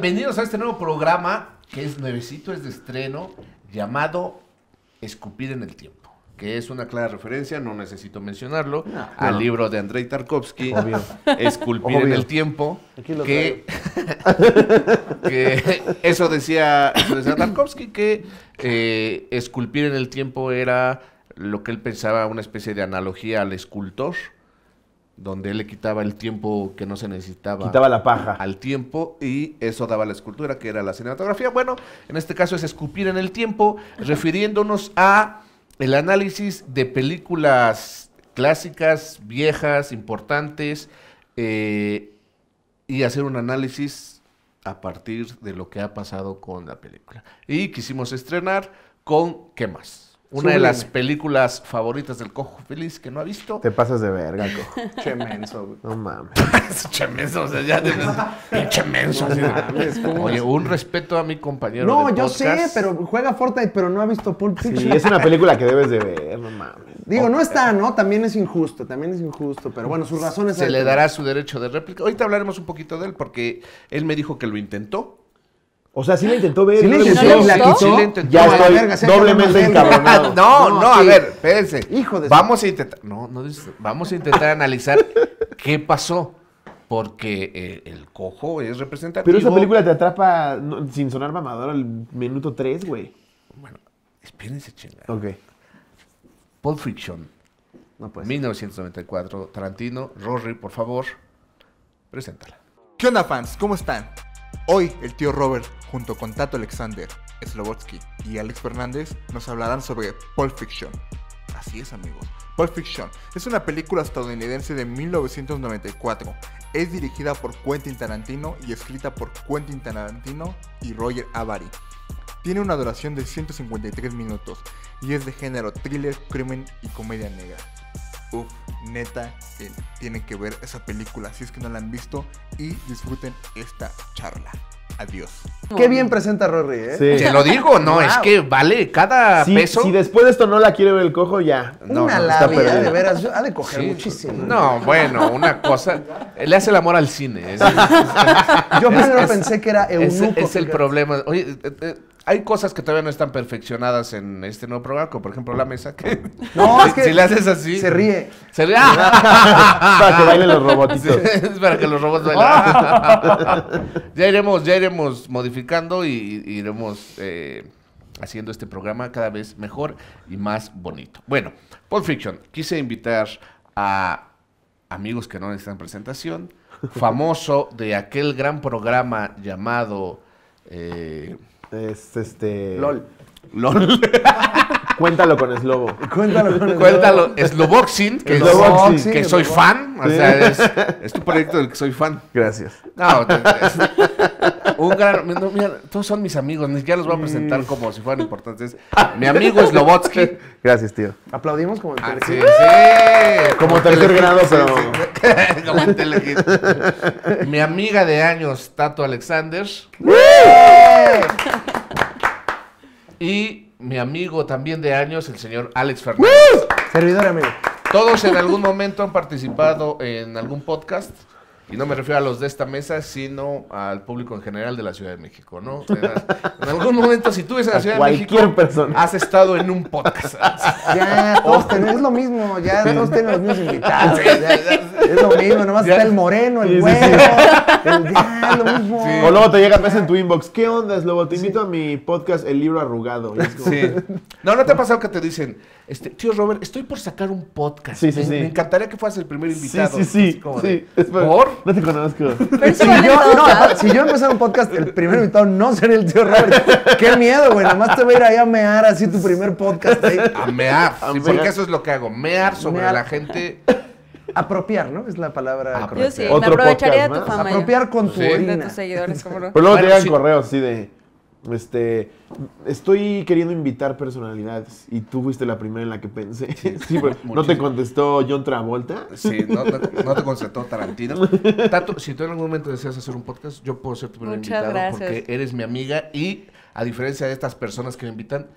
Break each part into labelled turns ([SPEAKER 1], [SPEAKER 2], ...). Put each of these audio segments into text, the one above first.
[SPEAKER 1] Bienvenidos a este nuevo programa que es nuevecito, es de estreno, llamado Escupir en el Tiempo, que es una clara referencia, no necesito mencionarlo, al libro de Andrei Tarkovsky, Esculpir en el Tiempo, que, eso, decía, Tarkovsky, que eh, esculpir en el tiempo era lo que él pensaba una especie de analogía al escultor donde él le quitaba el tiempo que no se necesitaba. Quitaba la paja. Al tiempo y eso daba la escultura, que era la cinematografía. Bueno, en este caso es escupir en el tiempo, refiriéndonos a el análisis de películas clásicas, viejas, importantes, eh, y hacer un análisis a partir de lo que ha pasado con la película. Y quisimos estrenar con ¿Qué más? Una de las películas favoritas del Cojo Feliz que no ha visto.
[SPEAKER 2] Te pasas de verga, Cojo.
[SPEAKER 1] Chemenso, güey. No mames. chemenso, o sea, ya te Pinche menso. Oye, un respeto a mi compañero. No, yo sé,
[SPEAKER 3] pero juega Fortnite, pero no ha visto Pulp Fiction. Sí, es una película
[SPEAKER 2] que debes de ver, no mames.
[SPEAKER 3] Digo, no está, ¿no? También es injusto, también es injusto, pero bueno, sus razones. Se le dará
[SPEAKER 1] su derecho de réplica. Ahorita hablaremos un poquito de él porque él me dijo que lo intentó
[SPEAKER 3] o sea, sí la intentó ver. Sí le intentó, la Ya estoy doblemente encabronado. no, no, a ver,
[SPEAKER 1] espérense.
[SPEAKER 2] Hijo de Vamos
[SPEAKER 1] a intentar, no, vamos a intentar analizar qué pasó. Porque eh, el cojo es representativo. Pero esa película
[SPEAKER 2] te atrapa, sin sonar mamador, al minuto 3, güey. Bueno, espérense, chingada.
[SPEAKER 1] Ok. Pulp Fiction. No puede 1994. Tarantino, Rory, por favor, preséntala. ¿Qué onda, fans? ¿Cómo están? Hoy el tío Robert, junto con Tato Alexander, Slovotsky y Alex Fernández, nos hablarán sobre Pulp Fiction. Así es amigos, Pulp Fiction es una película estadounidense de 1994. Es dirigida por Quentin Tarantino y escrita por Quentin Tarantino y Roger Avary. Tiene una duración de 153 minutos y es de género thriller, crimen y comedia negra. Uf, neta, eh, tienen que ver esa película si es que no la han
[SPEAKER 2] visto y disfruten esta charla. Adiós.
[SPEAKER 3] Qué bien presenta Rory, ¿eh? Te lo digo, no, es que vale cada peso. Si después
[SPEAKER 2] de esto no la quiere ver el cojo, ya.
[SPEAKER 3] No, una no, de veras, ha de coger muchísimo. No, bueno, una
[SPEAKER 2] cosa. Le hace el
[SPEAKER 1] amor al cine. Yo primero pensé que era eunuco. Es, el problema. Oye, eh, eh, hay cosas que todavía no están perfeccionadas en este nuevo programa, como por ejemplo la mesa, que, si le haces así... Se ríe. Se ríe. para que bailen los robotitos. para que los robots bailen. ya iremos, ya iremos modificando y, iremos eh, haciendo este programa cada vez mejor y más bonito. Bueno, Pulp Fiction, quise invitar a amigos que no necesitan presentación, famoso de aquel gran programa llamado... Eh,
[SPEAKER 2] es este. LOL. LOL. Cuéntalo con Slobo.
[SPEAKER 1] Cuéntalo con Slobo. Cuéntalo. Sloboxing, que, Sloboxing, soy, que soy fan. O sea, es, tu proyecto del que soy fan. Gracias. un gran. todos son mis amigos, ni siquiera los voy a presentar como si fueran importantes. Mi amigo Slobotsky. Gracias, tío. Aplaudimos como el ah, sí, Como tercer grado, pero. Sí, como el Mi amiga de años, Tato Alexander. Y mi amigo también de años, el señor Alex Fernández. Servidor amigo. Todos en algún momento han participado en algún podcast. Y no me refiero a los de esta mesa, sino al público en general de la Ciudad de México, ¿no? En, algún momento, si tú ves en la Ciudad de México, has estado en un podcast. Ya, todos oh.
[SPEAKER 3] lo mismo, ya todos tenemos los mismos invitados. Es lo mismo, nomás está el moreno, el huevo, el diablo.
[SPEAKER 2] O luego te llega a veces en tu ah. inbox, ¿qué onda, Slobo? Te invito a mi podcast El Libro Arrugado. No, ¿no te ha pasado que te dicen, este, tío Robert, estoy
[SPEAKER 1] por sacar un podcast. Sí, sí, me, sí. me encantaría que fueras el primer invitado. Sí, sí, sí. ¿Por?
[SPEAKER 3] No te conozco. si, yo, no, empezara un podcast, el primer invitado no sería el tío Robert. Qué miedo, güey. Nomás te voy a ir ahí a mear así tu primer podcast. Ahí.
[SPEAKER 1] A mear. porque eso
[SPEAKER 3] es lo que hago. Mear sobre la gente Apropiar, ¿no? Es la palabra correcta. Yo sí, me aprovecharía
[SPEAKER 4] de tu fama. Apropiar con tu orina. De tus seguidores, no? Pero luego te llegan
[SPEAKER 2] correos así de... Este, estoy queriendo invitar personalidades y tú fuiste la primera en la que pensé. Sí, pues, ¿No te contestó John Travolta? Sí, no, te contestó Tarantino. Tato,
[SPEAKER 1] si tú en algún momento deseas hacer un podcast, yo puedo ser tu primer invitado porque eres mi amiga y a diferencia de estas personas que me invitan,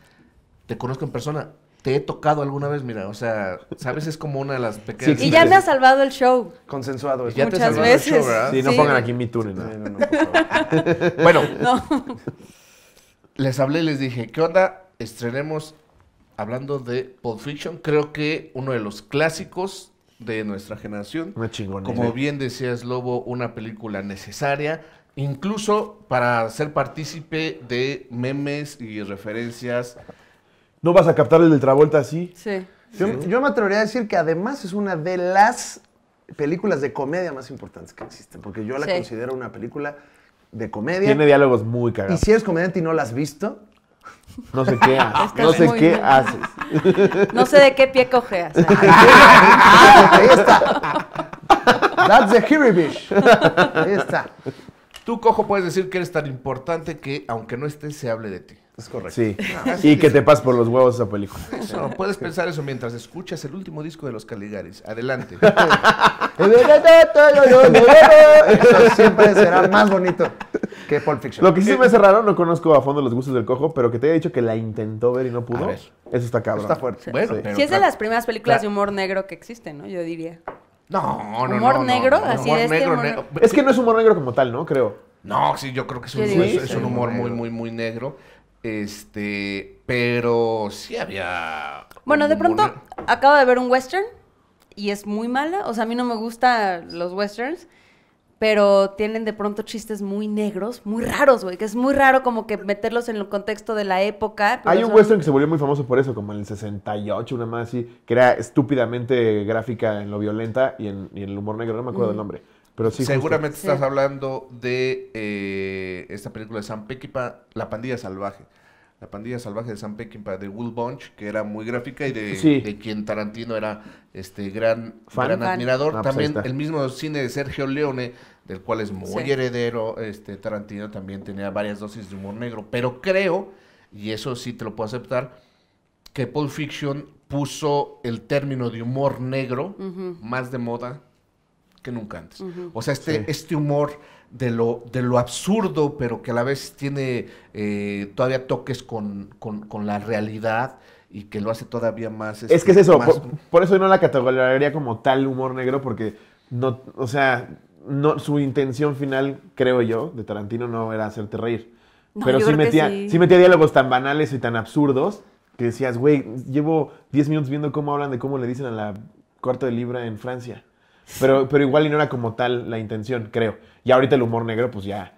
[SPEAKER 1] te conozco en persona te he tocado alguna vez, mira, o sea, sabes, es como una de las pequeñas... y ya me
[SPEAKER 4] ha salvado el show.
[SPEAKER 3] Consensuado.
[SPEAKER 1] Ya Muchas veces. El Sí, no pongan aquí mi túnel. bueno, les hablé les dije, ¿qué onda? Estrenemos, hablando de Pulp Fiction, creo que uno de los clásicos de nuestra generación. Una chingona. Como bien decías, Lobo, una película necesaria, incluso para ser partícipe de memes y referencias
[SPEAKER 2] no vas a captar el del Travolta así. Sí.
[SPEAKER 3] Yo, me atrevería a decir que además es una de las películas de comedia más importantes que existen, porque yo la considero una película de comedia. Tiene
[SPEAKER 2] diálogos muy cagados. Y
[SPEAKER 3] si eres comediante y no la has visto,
[SPEAKER 2] no sé qué haces. no sé qué haces. No
[SPEAKER 4] sé de qué pie cojeas.
[SPEAKER 3] Ahí está. That's the Hiribish. Ahí está.
[SPEAKER 1] Tú, cojo, puedes decir que eres tan importante que, aunque no estés, se hable
[SPEAKER 2] de ti. Es correcto. Sí. y que te pases por los huevos esa película. puedes
[SPEAKER 1] pensar eso mientras escuchas el último disco de los Caligaris. Adelante. eso
[SPEAKER 4] siempre será más bonito
[SPEAKER 3] que Pulp Fiction. Lo que sí eh, me hace
[SPEAKER 2] raro, no conozco a fondo los gustos del cojo, pero que te haya dicho que la intentó ver y no pudo. Eso está cabrón. está fuerte. Bueno, es
[SPEAKER 4] de las primeras películas de humor negro que existen, ¿no? Yo diría. No, no, ¿Humor negro? así
[SPEAKER 1] es este Es
[SPEAKER 2] que no es humor negro como tal, ¿no? Creo. No, sí, yo creo
[SPEAKER 4] que es es un humor muy,
[SPEAKER 2] muy, muy negro.
[SPEAKER 1] Este, pero sí había.
[SPEAKER 4] Bueno, de pronto acabo de ver un western y es muy mala. O sea, a mí no me gustan los westerns, pero tienen de pronto chistes muy negros, muy raros, güey. Que es muy raro como que meterlos en el contexto de la época. Hay un western
[SPEAKER 2] que se volvió muy famoso por eso, como en el 68, una más así, que era estúpidamente gráfica en lo violenta y en, el humor negro. No me acuerdo del nombre. Seguramente estás hablando de eh, esta película de Sam Peckinpah, La pandilla salvaje.
[SPEAKER 1] La pandilla salvaje de Sam Peckinpah, de Will Bunch, que era muy gráfica y de, quien Tarantino era este gran, admirador. Ah, pues también el mismo cine de Sergio Leone, del cual es muy heredero, este Tarantino también tenía varias dosis de humor negro. Pero creo, y eso sí te lo puedo aceptar, que Pulp Fiction puso el término de humor negro más de moda que nunca antes. O sea, este, este humor de lo, de lo absurdo, pero que a la vez tiene eh, todavía toques con, la realidad y que lo hace todavía más... es este, que es eso,
[SPEAKER 2] por, eso no la categorizaría como tal humor negro, porque no, o sea, no, su intención final, creo yo, de Tarantino no era hacerte reír. pero sí metía, sí. metía diálogos tan banales y tan absurdos que decías, güey, llevo 10 minutos viendo cómo hablan de cómo le dicen a la cuarta de libra en Francia. Pero, pero igual y no era como tal la intención, creo. Y ahorita el humor negro, pues ya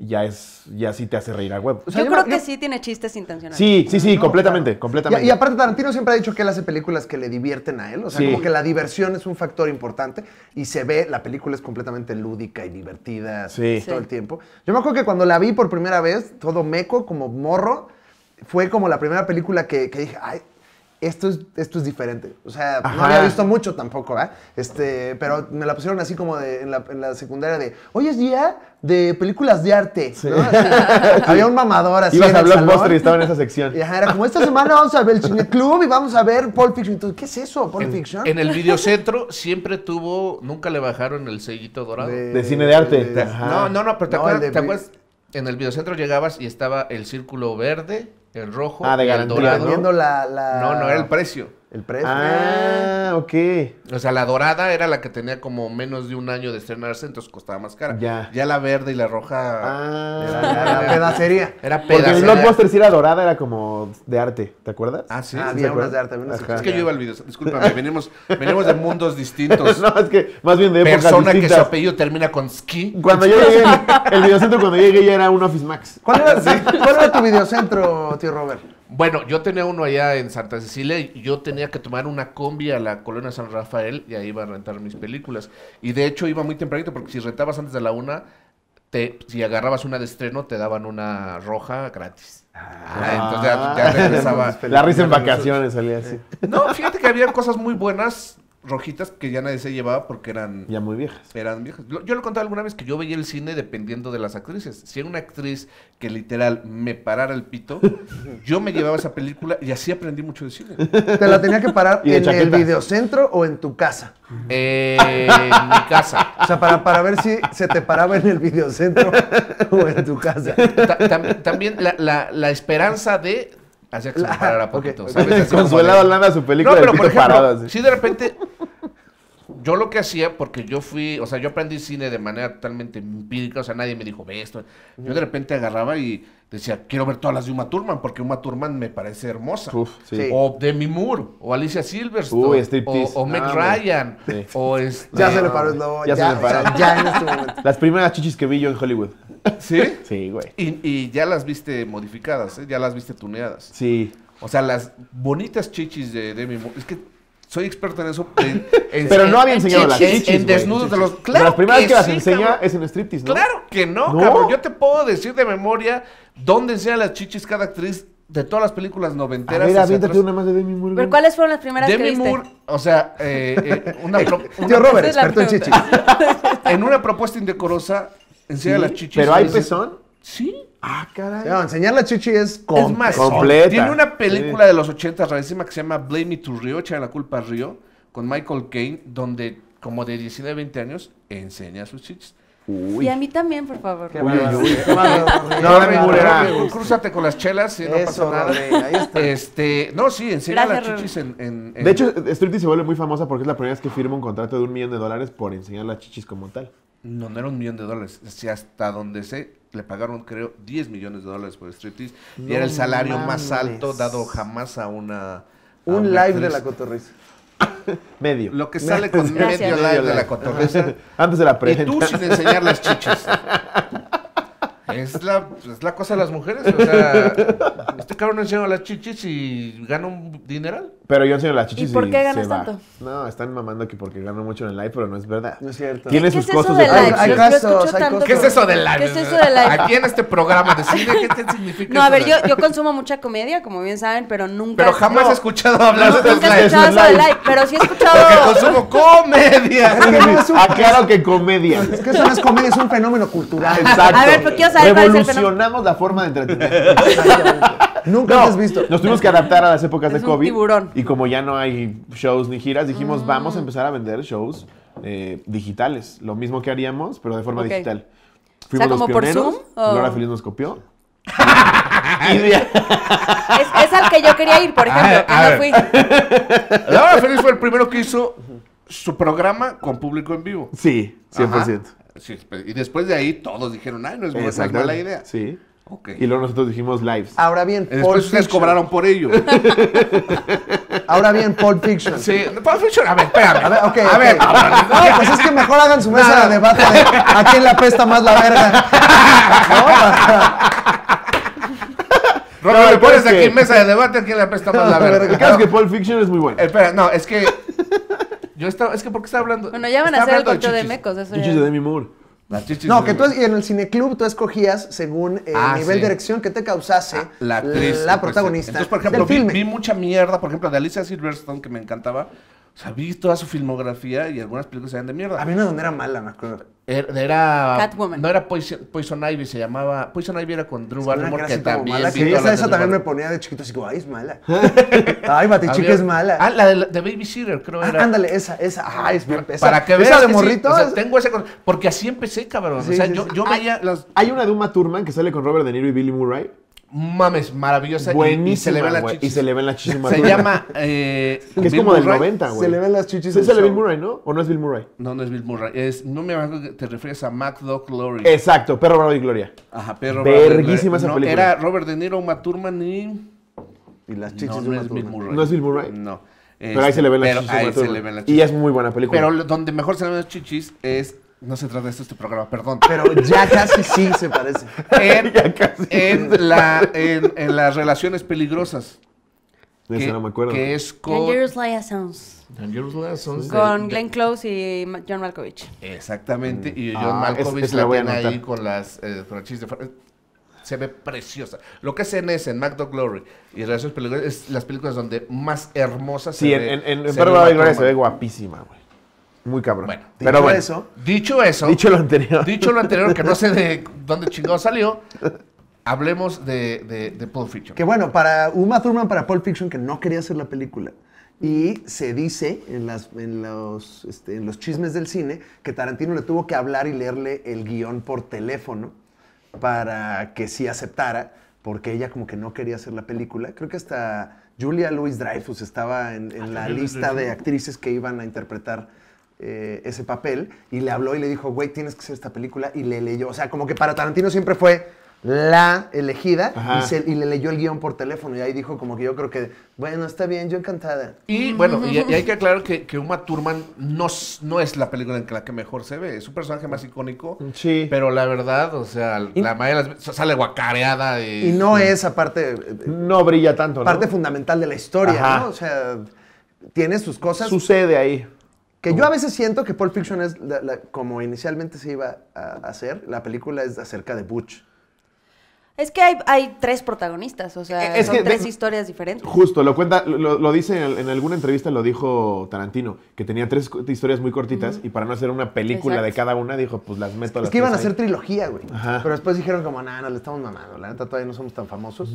[SPEAKER 2] ya es ya sí te hace reír a huevo. yo, creo
[SPEAKER 4] que sí tiene chistes intencionales. Sí, sí, sí, ah, completamente,
[SPEAKER 2] completamente.
[SPEAKER 3] Y, aparte Tarantino siempre ha dicho que él hace películas que le divierten a él, o sea, como que la diversión es un factor importante y se ve la película es completamente lúdica y divertida todo el tiempo. Yo me acuerdo que cuando la vi por primera vez, todo meco como morro, fue como la primera película que, que dije, ay, esto es, esto es diferente. O sea, no había visto mucho tampoco, ¿eh? Este, pero me la pusieron así como de, en, la, en la secundaria de, hoy es día de películas de arte. ¿no? había un mamador así. Ibas a a Blockbuster y estaba en esa sección. Y era como, esta semana vamos a ver el Cine Club y vamos a ver Pulp Fiction. ¿qué es eso, Pulp Fiction? En
[SPEAKER 1] el videocentro siempre tuvo, nunca le bajaron el sellito dorado. De, cine de arte. no, no, no, pero te acuerdas, te acuerdas en el videocentro llegabas y estaba el círculo verde, el rojo ah, de La,
[SPEAKER 3] la... No, no era el precio. El precio. Ah,
[SPEAKER 1] ok. O sea, la dorada era la que tenía como menos de un año de estrenarse, entonces costaba más
[SPEAKER 2] cara. Ya. Ya la verde y la roja.
[SPEAKER 4] Ah, era, pedacería. Era pedacería. Porque el blockbuster
[SPEAKER 2] si era dorada, era como de arte, ¿te acuerdas? Ah, sí. Ah, había unas de arte. es que yo iba al video. Discúlpame, venimos, venimos de mundos distintos. no, es que más bien de épocas Persona que su
[SPEAKER 1] apellido termina con ski.
[SPEAKER 2] Cuando yo llegué, el, videocentro cuando llegué ya era un Office Max. ¿Cuál era, ¿cuál era tu videocentro,
[SPEAKER 3] tío Robert?
[SPEAKER 1] Bueno, yo tenía uno allá en Santa Cecilia y yo tenía que tomar una combi a la colonia San Rafael y ahí iba a rentar mis películas. Y de hecho iba muy tempranito porque si rentabas antes de la una, te, si agarrabas una de estreno, te daban una roja gratis. Ah, ah. entonces ya, regresaba. La risa en vacaciones salía así. No, fíjate que había cosas muy buenas rojitas que ya nadie se llevaba porque eran... Ya muy viejas. Eran viejas. Yo lo contaba alguna vez que yo veía el cine dependiendo de las actrices. Si era una actriz que literal me parara el pito, yo me llevaba esa película y así aprendí mucho de cine. ¿Te la tenía que parar en el
[SPEAKER 3] videocentro o en tu casa? Eh, en mi casa. O sea, para, para ver si se te paraba en el videocentro o en tu casa.
[SPEAKER 1] también la, esperanza de Hacía que se parara poquito. ¿sabes? su película no, pero Si de repente yo lo que hacía, porque yo fui, o sea, yo aprendí cine de manera totalmente empírica, o sea, nadie me dijo, ve esto. Yo de repente agarraba y decía, quiero ver todas las de Uma Thurman, porque Uma Thurman me parece hermosa. sí. O Demi Moore, o Alicia Silverstone, o, o ah, Ryan, o este... Ya se le paró el Ya, se le paró. en este momento.
[SPEAKER 2] Las primeras chichis que vi yo en Hollywood. ¿Sí? Sí, güey.
[SPEAKER 1] Y, y ya las viste modificadas, ¿eh? ya las viste tuneadas. Sí. O sea, las bonitas chichis de Demi Moore. Es que soy experto en eso. pero no había enseñado las chichis. En desnudos de los. Claro. Las primeras que, que las enseña es en striptease, ¿no? Claro que no, cabrón. Yo te puedo decir de memoria dónde enseñan las chichis cada actriz de todas las películas noventeras. Mira, aviéntate una
[SPEAKER 2] más de Demi Moore.
[SPEAKER 1] ¿Pero
[SPEAKER 4] cuáles fueron las primeras Demi que viste? Moore,
[SPEAKER 1] o sea, eh, eh una, Robert, experto en chichis. en una propuesta indecorosa enseña las chichis. ¿Pero hay pezón?
[SPEAKER 3] Sí. Ah, caray. enseñar la chichi es,
[SPEAKER 1] más, completa. Tiene una película de los 80 rarísima que se llama Blame Me to Rio, echa la culpa a Rio, con Michael Caine, donde como de 19, 20 años enseña sus chichis. Y a
[SPEAKER 4] mí también, por favor. No uy,
[SPEAKER 1] no, con las chelas y no pasa nada. ahí está. Este, no, sí, enseña las chichis en, De hecho,
[SPEAKER 2] Striptease se vuelve muy famosa porque es la primera vez que firma un contrato de un millón de dólares por enseñar las chichis como tal. No, no era un
[SPEAKER 1] millón de dólares. Si hasta donde sé, le pagaron, creo, 10 millones de dólares por striptease. y era el salario más alto dado jamás a una. un live de la
[SPEAKER 3] cotorriza.
[SPEAKER 2] medio. Lo
[SPEAKER 1] que sale con medio live de la cotorriza. Antes de la presentación Y tú sin enseñar las chichas.
[SPEAKER 2] Es la, es la cosa de las mujeres. O sea,
[SPEAKER 1] este cabrón no enseña las chichis y gana un dineral.
[SPEAKER 2] Pero yo enseño las chichis y. por qué ganas tanto? No, están mamando aquí porque gano mucho en el live, pero no es verdad. No es cierto. Tiene sus costos de live. Hay casos, hay cosas. ¿Qué es eso del live? ¿Qué es eso del live? Aquí en este programa de
[SPEAKER 1] cine, ¿qué te significa? No, a ver, yo, yo
[SPEAKER 4] consumo mucha comedia, como bien saben, pero nunca. Pero jamás he
[SPEAKER 2] escuchado
[SPEAKER 1] hablar no, de Nunca he escuchado eso live, pero
[SPEAKER 4] sí he escuchado.
[SPEAKER 2] Porque consumo comedia. Claro que comedia. Es
[SPEAKER 3] que eso no es comedia, es un fenómeno cultural. Exacto. A ver, pero quiero saber Revolucionamos
[SPEAKER 2] la forma de entretener. Nunca no, has visto. Nos tuvimos que adaptar a las épocas de COVID. tiburón. Y como ya no hay shows ni giras, dijimos, ah. vamos a empezar a vender shows eh, digitales. Lo mismo que haríamos, pero de forma digital. Fuimos o sea, como los por Zoom. Laura Feliz nos copió.
[SPEAKER 4] es, al que yo quería ir, por ejemplo, no fui.
[SPEAKER 2] Laura Feliz fue
[SPEAKER 1] el primero que hizo su programa con público en vivo.
[SPEAKER 2] Sí, 100%.
[SPEAKER 1] Pues, y después de ahí todos dijeron, ay, no es, no es mala idea.
[SPEAKER 2] Sí. Okay. Y luego nosotros dijimos lives.
[SPEAKER 3] Ahora bien, Pulp ustedes
[SPEAKER 1] cobraron por ello. Ahora bien, Pulp Fiction. Sí, Pulp
[SPEAKER 3] Fiction, a ver, espérame. A ver, ok, a ver. pues es que mejor hagan su mesa de debate de a quién le apesta más la verga.
[SPEAKER 1] ¿No? le pones aquí mesa de debate a quién le apesta más la verga. El caso es que Pulp Fiction es muy bueno. Espera, no, es que yo estaba, es que porque estaba hablando.
[SPEAKER 4] Bueno, ya van a hacer el de, mecos, eso chichis
[SPEAKER 1] de Demi Moore. no, que tú
[SPEAKER 3] y en el cineclub tú escogías según el eh, ah, nivel de erección que te causase ah,
[SPEAKER 1] la, actriz, la pues, protagonista. Entonces, por ejemplo, vi, mucha mierda, por ejemplo, de Alicia Silverstone que me encantaba, o sea, toda su filmografía y algunas películas eran de mierda. Había una donde era
[SPEAKER 3] mala, me acuerdo.
[SPEAKER 1] Er, era. Catwoman. No era Poison, Poison, Ivy, se llamaba. Poison Ivy era con Drew Barrymore, que, también. Mala, esa, esa también
[SPEAKER 3] me ponía de chiquito, así como, ay, es mala.
[SPEAKER 1] ay, Batichica chica es mala. Ah, la de, de Babysitter, creo ah, era. Ándale,
[SPEAKER 3] esa, esa. Ay, es
[SPEAKER 1] bien pesada. Para que veas. Esa de morrito. o sea, tengo esa. cosa. Porque así empecé, cabrón. o sea, yo, yo
[SPEAKER 2] veía. Hay una de Uma Thurman que sale con Robert De Niro y Billy Murray mames,
[SPEAKER 1] maravillosa. y, se le ven las chichis. Y se le ven las chichis. Se llama.
[SPEAKER 3] Eh,
[SPEAKER 1] es como del 90, güey. Se le ven las
[SPEAKER 3] chichis. Es el Bill
[SPEAKER 1] Murray, ¿no? ¿O no es Bill Murray? No, no es Bill Murray. no me acuerdo que te refieres a Mac Glory.
[SPEAKER 2] Exacto, Perro Bravo y Gloria. Ajá, Perro
[SPEAKER 1] Bravo. Verguísima esa no, película. Era Robert De Niro, Uma Thurman y.
[SPEAKER 3] Y las chichis no, es Bill Murray. No es Bill Murray. No. pero ahí se le ven las chichis. Ahí se le ven las chichis. Y es muy buena película. Pero
[SPEAKER 1] donde mejor se le ven las chichis es no se trata de esto, este programa, perdón. Pero ya casi
[SPEAKER 3] sí se parece.
[SPEAKER 1] En, ya casi en, la, En, las relaciones peligrosas. De que, no me acuerdo. Que es con... Dangerous
[SPEAKER 4] Liaisons.
[SPEAKER 1] Dangerous Liaisons. Con
[SPEAKER 4] Glenn Close y John Malkovich.
[SPEAKER 1] Exactamente. Y mm. John ah, Malkovich es, la, tiene ahí con las eh, de se ve preciosa. Lo que es en ese, en MacDo Glory y Relaciones Peligrosas, es las películas donde más hermosas se ve. Sí, en, en, se ve
[SPEAKER 2] guapísima, güey. Muy cabrón. Bueno, dicho eso. Dicho eso. Dicho lo anterior. Dicho
[SPEAKER 1] lo anterior, que no sé de dónde chingado salió. Hablemos de, de, Pulp Fiction.
[SPEAKER 3] Que bueno, para Uma Thurman, para Pulp Fiction, que no quería hacer la película. Y se dice en, las, en, los, este, los chismes del cine que Tarantino le tuvo que hablar y leerle el guión por teléfono para que sí aceptara, porque ella como que no quería hacer la película. Creo que hasta Julia Louis Dreyfus estaba en, en ah, la lista de actrices que iban a interpretar eh, ese papel y le habló y le dijo, güey, tienes que hacer esta película y le leyó. O sea, como que para Tarantino siempre fue la elegida y, le leyó el guión por teléfono y ahí dijo como que yo creo que, bueno, está bien, yo encantada. Y bueno, y, hay que
[SPEAKER 1] aclarar que, que Uma Thurman no, no es la película en la que mejor se ve, es un personaje más icónico, sí. pero la verdad, o sea, la mayoría sale guacareada. Y, no
[SPEAKER 3] es aparte... Eh, no brilla tanto, ¿no? Parte fundamental de la historia, O sea, tiene sus cosas... Sucede ahí. Que yo a veces siento que Pulp Fiction es como inicialmente se iba a hacer, la película es acerca de Butch.
[SPEAKER 4] Es que hay, tres protagonistas, o sea, eh, son tres historias diferentes. Justo,
[SPEAKER 2] lo cuenta, lo, dice en, alguna entrevista, lo dijo Tarantino, que tenía tres historias muy cortitas y para no hacer una película de cada una, dijo, pues las meto a las Es que iban a
[SPEAKER 3] hacer trilogía, güey. Pero después dijeron como, nada, no le estamos mamando, la neta todavía no somos tan famosos.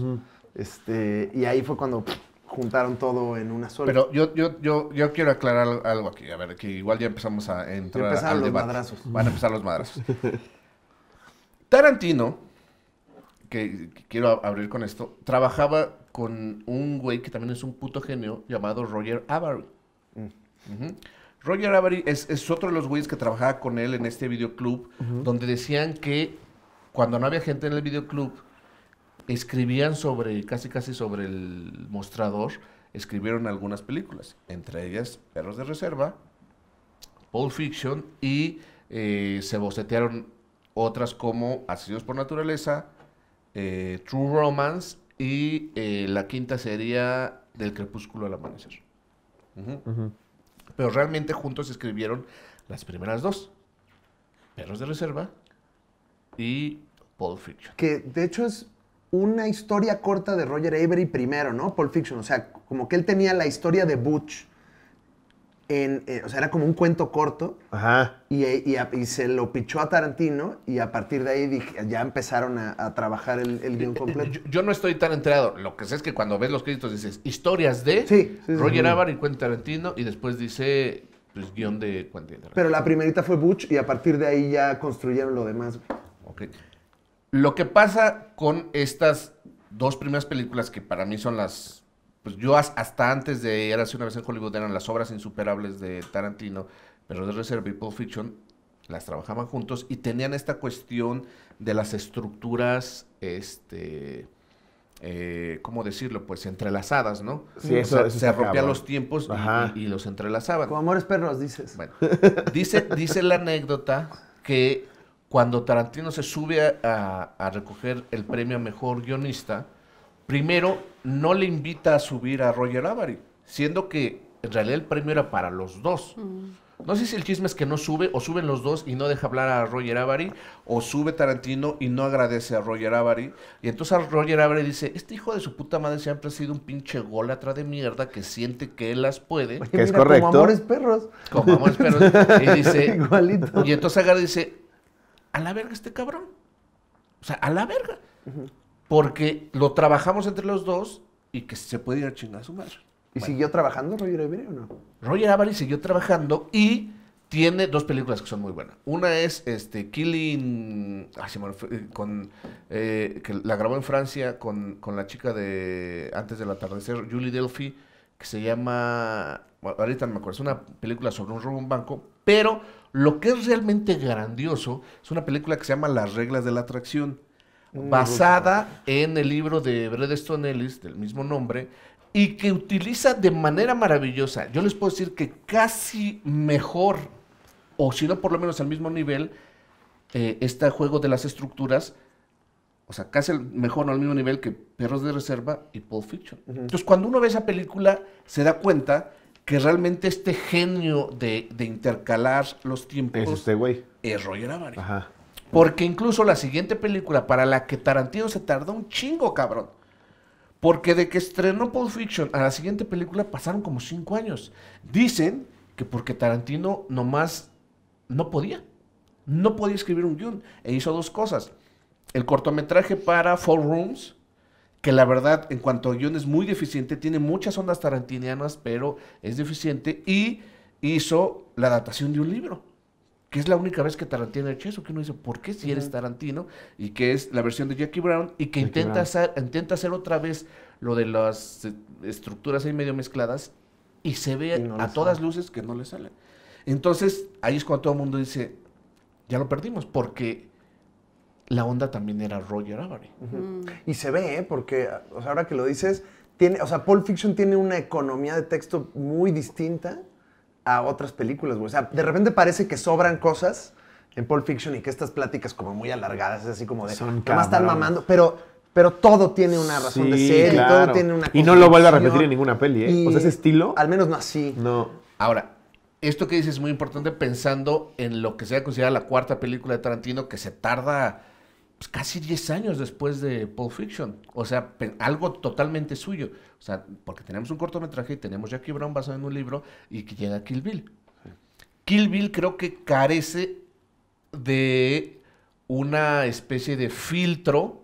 [SPEAKER 3] este, y ahí fue cuando juntaron todo en una sola. Pero
[SPEAKER 1] yo, yo, yo, yo quiero aclarar algo aquí. A ver, que igual ya empezamos a entrar. Empezaron los madrazos. Van a empezar los madrazos. Tarantino, que, quiero abrir con esto, trabajaba con un güey que también es un puto genio llamado Roger Avery. Mm. Roger Avery es, otro de los güeyes que trabajaba con él en este videoclub, donde decían que cuando no había gente en el videoclub, escribían sobre, casi casi sobre el mostrador, escribieron algunas películas, entre ellas Perros de Reserva, Pulp Fiction y eh, se bocetearon otras como Asesinos por Naturaleza, eh, True Romance y eh, la quinta sería Del Crepúsculo al Amanecer. Pero realmente juntos escribieron las primeras dos, Perros de Reserva
[SPEAKER 3] y Pulp Fiction. Que de hecho es una historia corta de Roger Avery primero, ¿no? Pulp Fiction, o sea, como que él tenía la historia de Butch. En, eh, o sea, era como un cuento corto. Ajá. Eh, y, se lo pichó a Tarantino y a partir de ahí ya empezaron a, trabajar el, guión completo.
[SPEAKER 1] Yo, no estoy tan enterado. Lo que sé es que cuando ves los créditos dices, historias
[SPEAKER 3] de Roger Avery,
[SPEAKER 1] cuento Tarantino y después dice, pues, guión de de Tarantino.
[SPEAKER 3] Pero la primerita fue Butch y a partir de ahí ya construyeron lo demás.
[SPEAKER 1] Ok. Lo que pasa con estas dos primeras películas que para mí son las. Pues yo hasta antes de así una vez en Hollywood eran las obras insuperables de Tarantino, pero de Reserve y Pulp Fiction las trabajaban juntos y tenían esta cuestión de las estructuras, este. Eh, ¿Cómo decirlo? Pues entrelazadas, ¿no? Sí, eso, se rompían los tiempos y, los entrelazaban.
[SPEAKER 3] Como amores perros, dices. Bueno,
[SPEAKER 1] dice, dice la anécdota que cuando Tarantino se sube a, recoger el premio a mejor guionista, primero no le invita a subir a Roger Avery, siendo que en realidad el premio era para los dos. Mm. No sé si el chisme es que no sube, o suben los dos y no deja hablar a Roger Avery, o sube Tarantino y no agradece a Roger Avery. Y entonces Roger Avery dice, este hijo de su puta madre siempre ha sido un pinche golatra de mierda que siente que él las puede. Que es correcto. Como amores perros. Como amores perros. y dice, Igualito. Y entonces Agar dice, a la verga este cabrón. O sea, a la verga. Porque lo trabajamos entre los dos y que se puede ir a chingar a su madre. ¿Y siguió
[SPEAKER 3] trabajando Roger Avery o no?
[SPEAKER 1] Roger Avery siguió trabajando y tiene dos películas que son muy buenas. Una es este Killing ay, eh, con eh, que la grabó en Francia con, la chica de Antes del atardecer, Julie Delphi, que se llama ahorita no me acuerdo, es una película sobre un robo en banco, pero lo que es realmente grandioso es una película que se llama Las reglas de la atracción, mm, basada en el libro de Bred Stone Ellis, del mismo nombre, y que utiliza de manera maravillosa, yo les puedo decir que casi mejor, o si no por lo menos al mismo nivel, eh, está este juego de las estructuras, o sea, casi mejor o al mismo nivel que Perros de Reserva y Pulp Fiction. Entonces, cuando uno ve esa película, se da cuenta que realmente este genio de, intercalar los tiempos es, este güey. es Roger Avary. Ajá. Porque incluso la siguiente película para la que Tarantino se tardó un chingo, cabrón. Porque de que estrenó Pulp Fiction a la siguiente película pasaron como cinco años. Dicen que porque Tarantino nomás no podía. No podía escribir un guión. E hizo dos cosas. El cortometraje para Four Rooms, que la verdad, en cuanto a guión, es muy deficiente, tiene muchas ondas tarantinianas, pero es deficiente, y hizo la adaptación de un libro, que es la única vez que Tarantino ha hecho eso, que uno dice, ¿por qué si eres Tarantino? Y que es la versión de Jackie Brown, y que intenta hacer, intenta hacer otra vez lo de las eh, estructuras ahí medio mezcladas, y se ve a todas luces que no le salen. Entonces, ahí es cuando todo el mundo dice, ya lo perdimos, porque
[SPEAKER 3] la onda también era Roger Avery. Mm. Y se ve, ¿eh? porque o sea, ahora que lo dices, tiene, o sea, Pulp Fiction tiene una economía de texto muy distinta a otras películas, O sea, de repente parece que sobran cosas en Pulp Fiction y que estas pláticas como muy alargadas, es así como de, Son más están mamando, pero, pero todo tiene una razón de ser y todo tiene una... Y no lo vuelve a repetir en ninguna peli, ¿eh? o sea, ese estilo... Al menos no así. No. Ahora,
[SPEAKER 1] esto que dices es muy importante pensando en lo que se considerado la cuarta película de Tarantino, que se tarda pues, casi 10 años después de Pulp Fiction. O sea, algo totalmente suyo. O sea, porque tenemos un cortometraje y tenemos Jackie Brown basado en un libro y que llega Kill Bill. Kill Bill creo que carece de una especie de filtro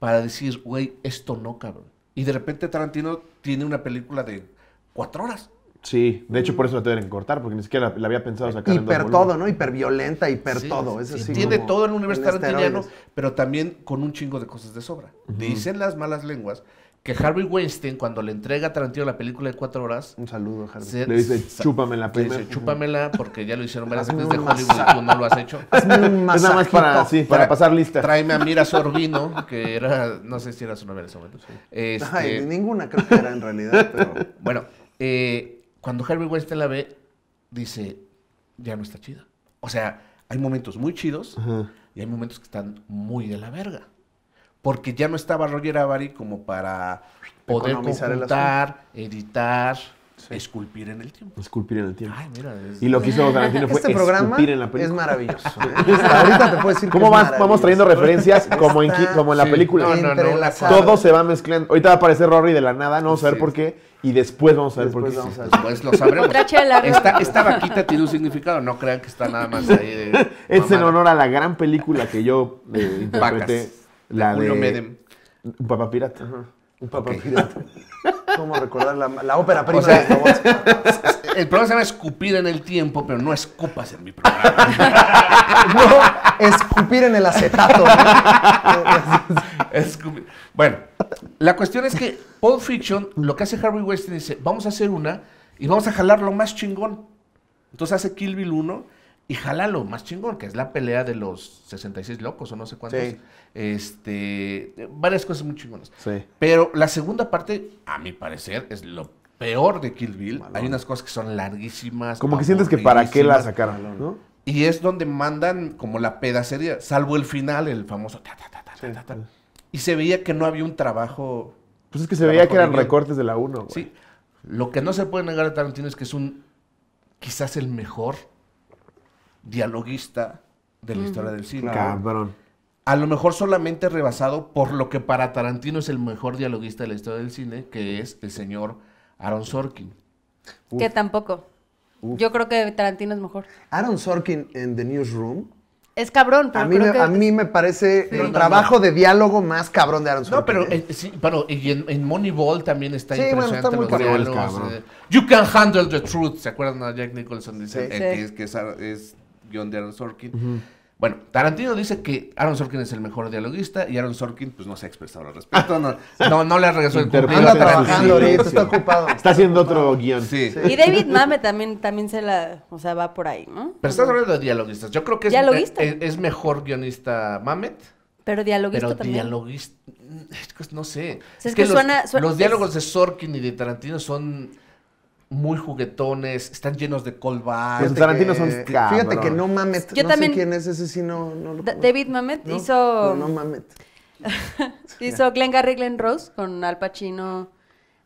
[SPEAKER 1] para decir, güey, esto no, cabrón.
[SPEAKER 2] Y de repente Tarantino tiene una película de cuatro horas. Sí, de hecho por eso la tuvieron que cortar, porque ni siquiera la, había pensado sacar hiper en dos todo, ¿no? violenta, hiper todo. Es así tiene todo el universo tarantiniano, pero también con un chingo de cosas de sobra. Dicen las malas lenguas
[SPEAKER 1] que Harvey Weinstein, cuando le entrega a Tarantino la película de cuatro horas... Un saludo, Harvey. le dice, chúpamela primero. Le dice, chúpamela, porque ya lo hicieron varias veces de Hollywood y tú no lo has hecho. Es nada más para, para, pasar lista. Tráeme a Mira Sorbino, que era... No sé si era su novela en ese momento. Este, ninguna creo que era en realidad, pero... Bueno, eh, cuando Harvey Weinstein la ve, dice, ya no está chida. O sea, hay momentos muy chidos y hay momentos que están muy de la verga. Porque ya no estaba Roger Avary como para poder computar, editar, Esculpir en el tiempo. Esculpir en el
[SPEAKER 2] tiempo. Ay, mira,
[SPEAKER 3] Y lo que hizo Tarantino fue este programa esculpir en la película. Es maravilloso. ¿eh? ahorita te puedo decir
[SPEAKER 2] ¿Cómo que es vamos trayendo referencias como en, la película? No, no, no. Todo se va mezclando. Ahorita va a aparecer Rory de la nada, no vamos a ver por qué. Y después vamos a ver por qué. Después lo sabremos.
[SPEAKER 4] esta, esta,
[SPEAKER 1] vaquita tiene un significado, no crean que está nada más ahí. es en
[SPEAKER 2] honor a la gran película que yo eh, interpreté. la de. Un papá pirata. Un papá pirata.
[SPEAKER 3] ¿Cómo recordar la, ópera prima El programa se llama
[SPEAKER 1] Escupir en el Tiempo, pero no escupas en mi programa. no, escupir en el acetato. escupir. Bueno, la cuestión es que Pulp Fiction, lo que hace Harry Weston dice, vamos a hacer una y vamos a jalar lo más chingón. Entonces hace Kill Bill 1 y Jalalo, más chingón, que es la pelea de los 66 locos o no sé cuántos. Este, varias cosas muy chingonas. Pero la segunda parte, a mi parecer, es lo peor de Kill Bill. Hay unas cosas que son larguísimas. Como que sientes que para qué la sacaron, ¿no? Y es donde mandan como la pedacería, salvo el final, el famoso Y se veía que no había un trabajo. Pues es que se veía que eran recortes de la 1. Sí. Lo que no se puede negar a Tarantino es que es un. Quizás el mejor dialoguista de la historia del cine. A lo mejor solamente rebasado por lo que para Tarantino es el mejor dialoguista de la historia del cine, que es el señor Aaron Sorkin. Que
[SPEAKER 4] tampoco. Yo creo que Tarantino es mejor.
[SPEAKER 3] Aaron Sorkin en The Newsroom.
[SPEAKER 4] Es cabrón, pero a
[SPEAKER 3] mí, me, parece el trabajo de diálogo más cabrón de Aaron Sorkin. No, pero, eh, y en, Moneyball también está sí, impresionante bueno, está muy los
[SPEAKER 1] eh. you can handle the truth, ¿se acuerdan de Jack Nicholson? Dice que, que es guión de Aaron Sorkin. Bueno, Tarantino dice que Aaron Sorkin es el mejor dialoguista y Aaron Sorkin pues no se ha expresado al respecto. No, no, no le regresó el cumplido. Anda trabajando está ocupado. Está haciendo otro guión. Sí. Y David
[SPEAKER 4] Mamet también, también se la, o sea, va por ahí, ¿no?
[SPEAKER 1] Pero estás hablando de dialoguistas. Yo creo que es, eh, eh, mejor guionista Mamet.
[SPEAKER 4] Pero dialoguista pero también.
[SPEAKER 1] Dialoguista, no sé. es, que, los diálogos de Sorkin y de Tarantino son muy juguetones, están llenos de callbacks. Los Tarantino son Fíjate que no mames, Yo no
[SPEAKER 4] también, sé quién es ese, sí no, lo David Mamet hizo... No, no mamet. hizo Garry, Glenn Rose con Al Pacino...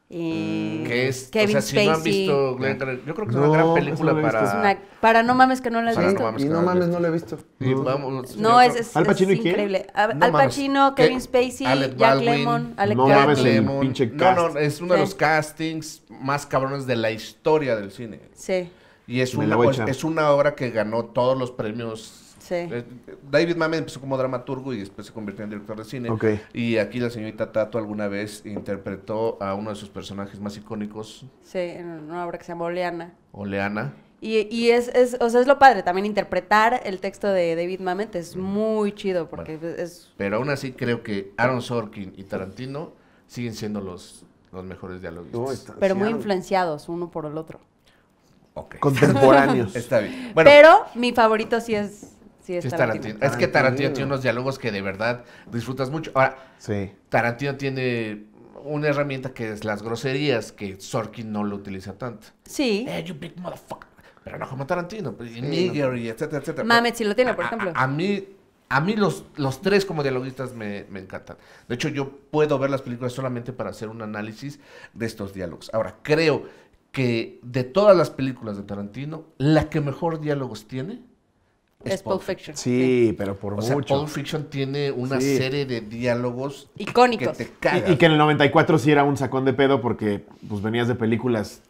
[SPEAKER 4] Eh, que es, Kevin Spacey. no han visto yo creo que es una gran pues
[SPEAKER 3] película para...
[SPEAKER 4] para no mames que no la has visto. No mames, y no
[SPEAKER 3] mames, no la he visto. vamos, no, es, es, Al Pacino es increíble.
[SPEAKER 4] Al Pacino, Kevin Spacey, Jack Lemmon, Alec no mames
[SPEAKER 1] No, no, es uno de los castings más cabrones de la historia del cine. Sí. Y es una, es una obra que ganó todos los premios eh, David Mamet empezó como dramaturgo y después se convirtió en director de cine. Y aquí la señorita Tato alguna vez interpretó a uno de sus personajes más icónicos.
[SPEAKER 4] Sí, en una obra que se llama Oleana.
[SPEAKER 1] Oleana.
[SPEAKER 4] Y, es, es lo padre, también interpretar el texto de David Mamet es muy chido porque es...
[SPEAKER 1] Pero aún así creo que Aaron Sorkin y Tarantino siguen siendo los, mejores dialoguistas. pero muy
[SPEAKER 4] influenciados uno por el otro.
[SPEAKER 1] Okay. Contemporáneos. Está bien. pero
[SPEAKER 4] mi favorito sí es es, que Tarantino tiene
[SPEAKER 1] unos diálogos que de verdad disfrutas mucho. Ahora, Tarantino tiene una herramienta que es las groserías, que Sorkin no lo utiliza tanto. Sí. Eh, Pero no como Tarantino, pues, y Nigger, etcétera, etcétera.
[SPEAKER 4] lo tiene, por ejemplo.
[SPEAKER 1] A, mí, a mí los, los tres como dialoguistas me, me encantan. De hecho, yo puedo ver las películas solamente para hacer un análisis de estos diálogos. Ahora, creo que de todas las películas de Tarantino, la que mejor diálogos tiene
[SPEAKER 2] es Pulp Fiction. Sí, pero
[SPEAKER 1] por mucho. Pulp Fiction tiene una serie de diálogos icónicos. Y, que
[SPEAKER 2] en el 94 sí era un sacón de pedo porque pues venías de películas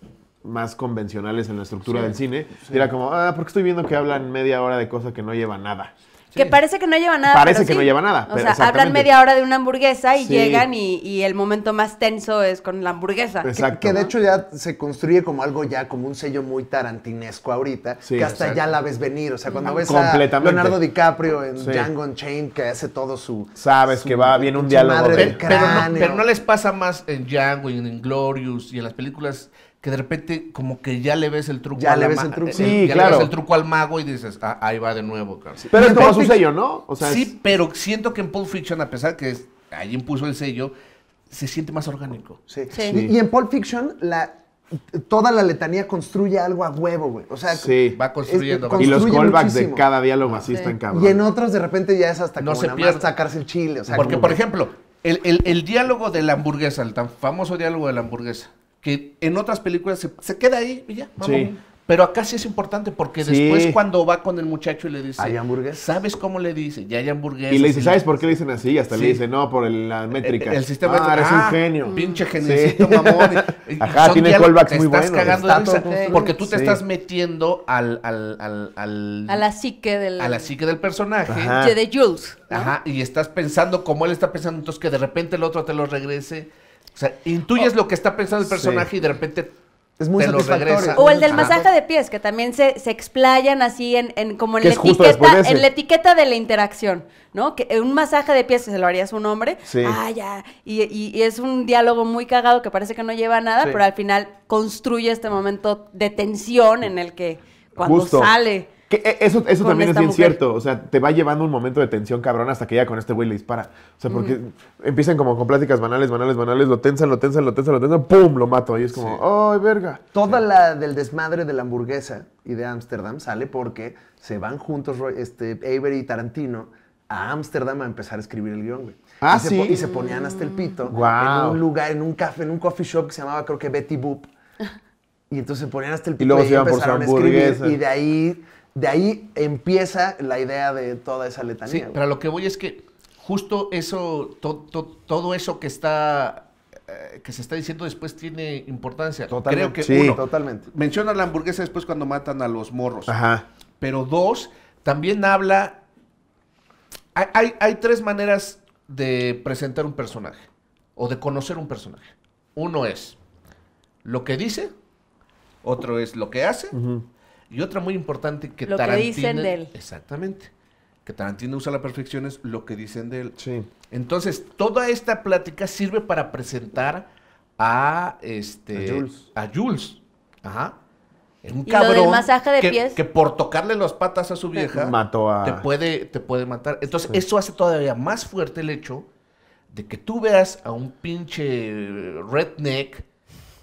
[SPEAKER 2] más convencionales en la estructura del cine. era como, ah, porque estoy viendo que hablan media hora de cosas que no lleva nada.
[SPEAKER 4] Que parece que no lleva nada. Parece que no lleva nada. O sea, hablan media hora de una hamburguesa y llegan y, el momento más tenso es con la hamburguesa. Exacto.
[SPEAKER 3] Que, de hecho ya se construye como algo ya, como un sello muy tarantinesco ahorita, que hasta ya la ves venir. O sea, cuando ves a Leonardo DiCaprio en Django Unchained, que hace todo su...
[SPEAKER 2] Sabes que va, bien un diálogo.
[SPEAKER 3] pero, no, pero no les pasa más
[SPEAKER 1] en Django y en Glorious y en las películas que de repente como que ya le ves el truco ya al le el truco eh, sí eh, el truco al mago y dices ah, ahí va de nuevo pero es como su sello no sí pero siento que en Pulp Fiction a pesar que es, ahí impuso el sello se siente más orgánico
[SPEAKER 3] sí, Y, en Pulp Fiction la Toda la letanía construye algo a huevo, güey. O sea,
[SPEAKER 2] va construyendo. y los callbacks de cada diálogo así están cabrón. Y
[SPEAKER 3] en otros de repente ya
[SPEAKER 1] es hasta no como se nada sacarse el chile. Porque, por ejemplo, el diálogo de la hamburguesa, el tan famoso diálogo de la hamburguesa que en otras películas se, queda ahí y ya, vamos. Pero acá sí es importante porque después cuando va con el muchacho y le dice, ¿hay hamburguesas? ¿Sabes cómo le dice? Ya hay hamburguesas. Y le dice, ¿sabes
[SPEAKER 2] por qué le dicen así? Y hasta le dice, no, por la métrica. El, sistema ah, este, eres un ah, genio. Pinche genesito, mamón. Ajá, tiene callbacks muy buenos. Estás cagando de risa porque tú te estás
[SPEAKER 1] metiendo al, al, al, al, A la psique del... A la psique del personaje. De Jules. Ajá, y estás pensando como él está pensando, entonces que de repente el otro te lo regrese o sea, intuyes oh, lo que está pensando el personaje y de repente es muy satisfactorio. O el del masaje
[SPEAKER 4] de pies, que también se, explayan así en, como en la, etiqueta, de en la etiqueta de la interacción, ¿no? Que un masaje de pies se lo haría un nombre. Sí. Ah, ya. Y, es un diálogo muy cagado que parece que no lleva a nada, pero al final construye este momento de tensión en el que cuando sale
[SPEAKER 2] eh, eso eso también es bien cierto. O sea, te va llevando un momento de tensión cabrón hasta que ya con este güey le dispara. O sea, porque empiezan como con pláticas banales, banales, banales, lo tensan, lo tensan, lo tensan, lo tensan, ¡pum! Lo mato. Y es como,
[SPEAKER 3] ¡ay, verga! Toda la del desmadre de la hamburguesa y de Ámsterdam sale porque se van juntos este, Avery y Tarantino a Ámsterdam a empezar a escribir el guión, güey. Ah, y sí. Se y se ponían hasta el pito en un lugar, en un café, en un coffee shop que se llamaba, creo que Betty Boop. Y entonces se ponían hasta el pito y, luego a Escribir, y de ahí de ahí empieza la idea de toda esa letanía. Sí, pero lo
[SPEAKER 1] que voy es que justo eso, todo eso que está eh, que se está diciendo después tiene importancia. Totalmente. Creo que sí, totalmente. Menciona la hamburguesa después cuando matan a los morros. Ajá. Pero dos, también habla. Hay, tres maneras de presentar un personaje o de conocer un personaje. Uno es lo que dice, otro es lo que hace y otra muy importante que Tarantino... Lo que dicen de él. Exactamente. Que Tarantino usa la perfección es lo que dicen de él. Sí. Entonces, toda esta plática sirve para presentar a este... A Jules. A Jules. Ajá. Un cabrón que, que por tocarle las patas a su vieja Mató a... te puede te puede matar. Entonces, eso hace todavía más fuerte el hecho de que tú veas a un pinche redneck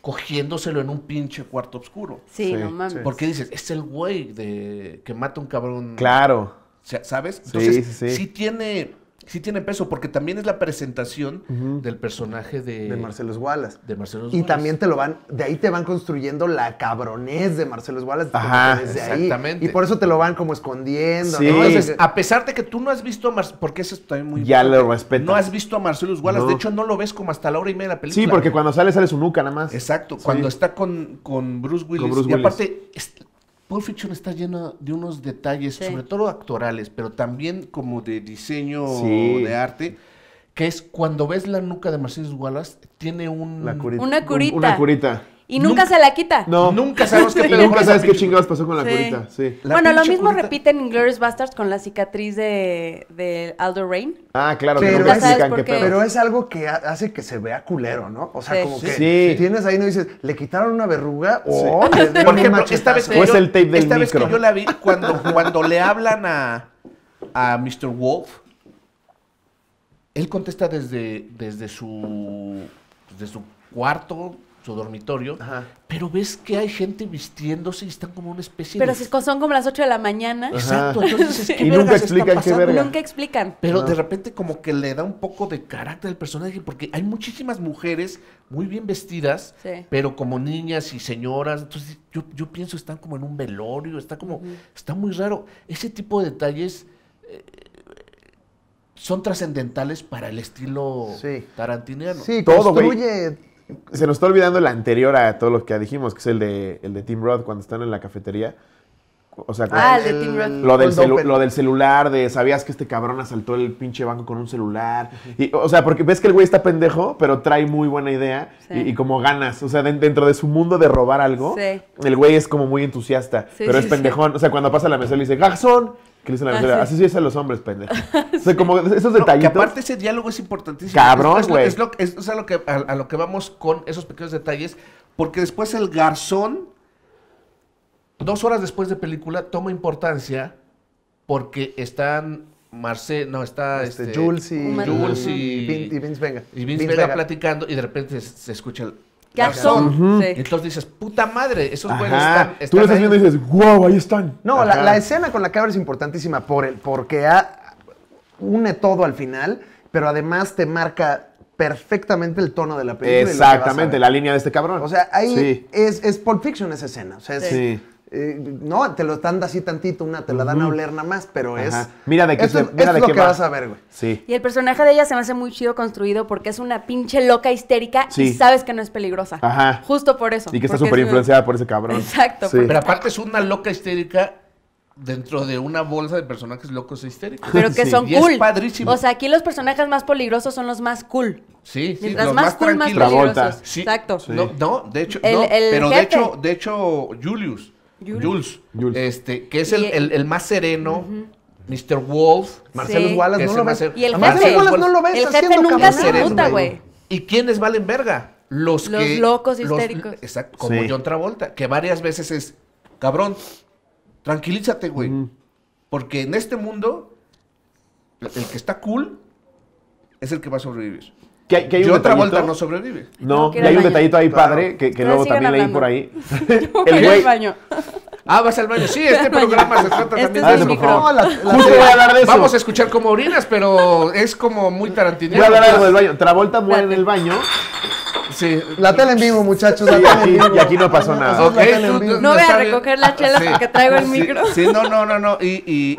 [SPEAKER 1] cogiéndoselo en un pinche cuarto oscuro. Sí, no mames. Porque dices, es el güey de que mata un cabrón. Claro. ¿Sabes? Entonces, sí, sí, sí. sí
[SPEAKER 3] tiene sí tiene peso, porque también es la presentación del personaje de, de Marcelo Wallace. De Marcelo Y también te lo van, de ahí te van construyendo la cabronez de Marcelo Wallace. Ajá, exactamente. Y por eso te lo van como escondiendo. Sí.
[SPEAKER 1] a pesar de que tú no has visto a Marcelo, porque eso es también muy... Ya lo respeto. No has
[SPEAKER 2] visto a Marcelo Wallace, de
[SPEAKER 1] hecho no lo ves como hasta la hora y media de la película. Sí, porque cuando sale, sale
[SPEAKER 2] su nuca nada más. Exacto, cuando está con, Bruce Willis. y
[SPEAKER 1] aparte... Pulp está llena de unos detalles, sobre todo actorales, pero también como de diseño de arte, que es cuando ves la nuca de Mercedes Wallace, tiene una curita.
[SPEAKER 4] Y nunca, se la quita. No, nunca sabemos qué pedo. Nunca sabes
[SPEAKER 2] qué chingados
[SPEAKER 3] pasó con la curita. bueno, lo mismo
[SPEAKER 4] repiten en Glorious Bastards con la cicatriz de, Aldo Rain. Ah, claro, pero, que Pero es
[SPEAKER 3] algo que hace que se vea culero, ¿no? O sea, como que si tienes ahí no dices, le quitaron una verruga o sí. esta vez que es pues el tape del esta vez que yo la vi cuando, cuando le hablan a, a Mr. Wolf,
[SPEAKER 1] él contesta desde, desde su desde su cuarto su dormitorio, pero ves que hay gente vistiéndose y están como una especie de...
[SPEAKER 4] Pero son como las 8 de la mañana. Exacto, Y nunca explican qué verga. Nunca explican. Pero de
[SPEAKER 1] repente como que le da un poco de carácter al personaje, porque hay muchísimas mujeres muy bien vestidas, pero como niñas y señoras, entonces yo, yo, pienso están como en un velorio, está como... Está muy raro. Ese tipo de detalles... Eh, son trascendentales para el estilo sí. tarantiniano. Sí, construye
[SPEAKER 2] se nos está olvidando la anterior a todo lo que dijimos, que es el de, el de Tim Roth cuando están en la cafetería sea, ah, Lo, del celular, de sabías que este cabrón asaltó el pinche banco con un celular. o sea, porque ves que el güey está pendejo, pero trae muy buena idea y, como ganas. O sea, dentro de su mundo de robar algo, el güey es como muy entusiasta, pero es pendejón. O sea, cuando pasa la mesa le dice, ¡Garzón! Que le la ah, mesera, sí. así se a los hombres, pendejo. O sea, como esos detallitos. aparte
[SPEAKER 1] ese diálogo es importantísimo. Cabrón, güey. Es, lo que, a lo que vamos con esos pequeños detalles, porque después el garzón Dos horas después de película toma importancia porque están Marce, no, está este, este Jules y, Jules y, Vince venga Y Vince, platicando y de repente se, escucha el Garzón.
[SPEAKER 3] Entonces dices, puta madre, esos güeyes están, Tú lo estás viendo y
[SPEAKER 1] dices,
[SPEAKER 2] wow, ahí están.
[SPEAKER 3] No, la, escena con la cámara es importantísima por el, porque une todo al final, pero además te marca perfectamente el tono de la película. Exactamente, la línea de este cabrón. O sea, ahí es, es Pulp Fiction esa escena. sí. Eh, no, te lo dan así tantito, una te la dan a oler nada más, pero es.
[SPEAKER 2] Mira de qué es lo que vas a ver, güey. Sí.
[SPEAKER 4] Y el personaje de ella se me hace muy chido construido porque es una pinche loca histérica y sabes que no es peligrosa. Ajá. Justo por eso. Y que está súper influenciada
[SPEAKER 2] por ese cabrón. Exacto. Pero aparte es una
[SPEAKER 1] loca histérica dentro de una bolsa
[SPEAKER 2] de personajes locos e histéricos.
[SPEAKER 4] Pero que son cool. Y es
[SPEAKER 1] padrísimo. O sea,
[SPEAKER 4] aquí los personajes más peligrosos son los más cool.
[SPEAKER 1] Sí, sí. más, cool, más peligrosos. Exacto. No, de hecho, pero de hecho, de hecho, Julius Jules. Jules. Este, que es el, el, más sereno. Mr. Wolf. Marcelo Wallace no lo ves. Y el Marcelo no lo
[SPEAKER 4] El jefe nunca güey.
[SPEAKER 1] ¿Y quiénes valen verga? Los, locos histéricos. Exacto, como John Travolta, que varias veces es, cabrón, tranquilízate, güey. Porque en este mundo, el que
[SPEAKER 2] está cool es el que va a sobrevivir. Que hay, que hay un no
[SPEAKER 1] sobrevive. No,
[SPEAKER 4] y hay un detallito ahí padre que, que luego también leí por
[SPEAKER 2] ahí.
[SPEAKER 4] el güey. baño. Ah,
[SPEAKER 1] vas al baño. Sí, este programa se trata este también de Vamos a escuchar como orinas,
[SPEAKER 2] pero es como muy tarantinero. Voy a hablar algo del baño. Travolta muere en el baño Sí.
[SPEAKER 3] La tele en vivo, muchachos. Y aquí no pasó nada. no voy a recoger
[SPEAKER 4] la ah, chela
[SPEAKER 1] porque traigo el micro. Sí, no, no, no, no. Y, y,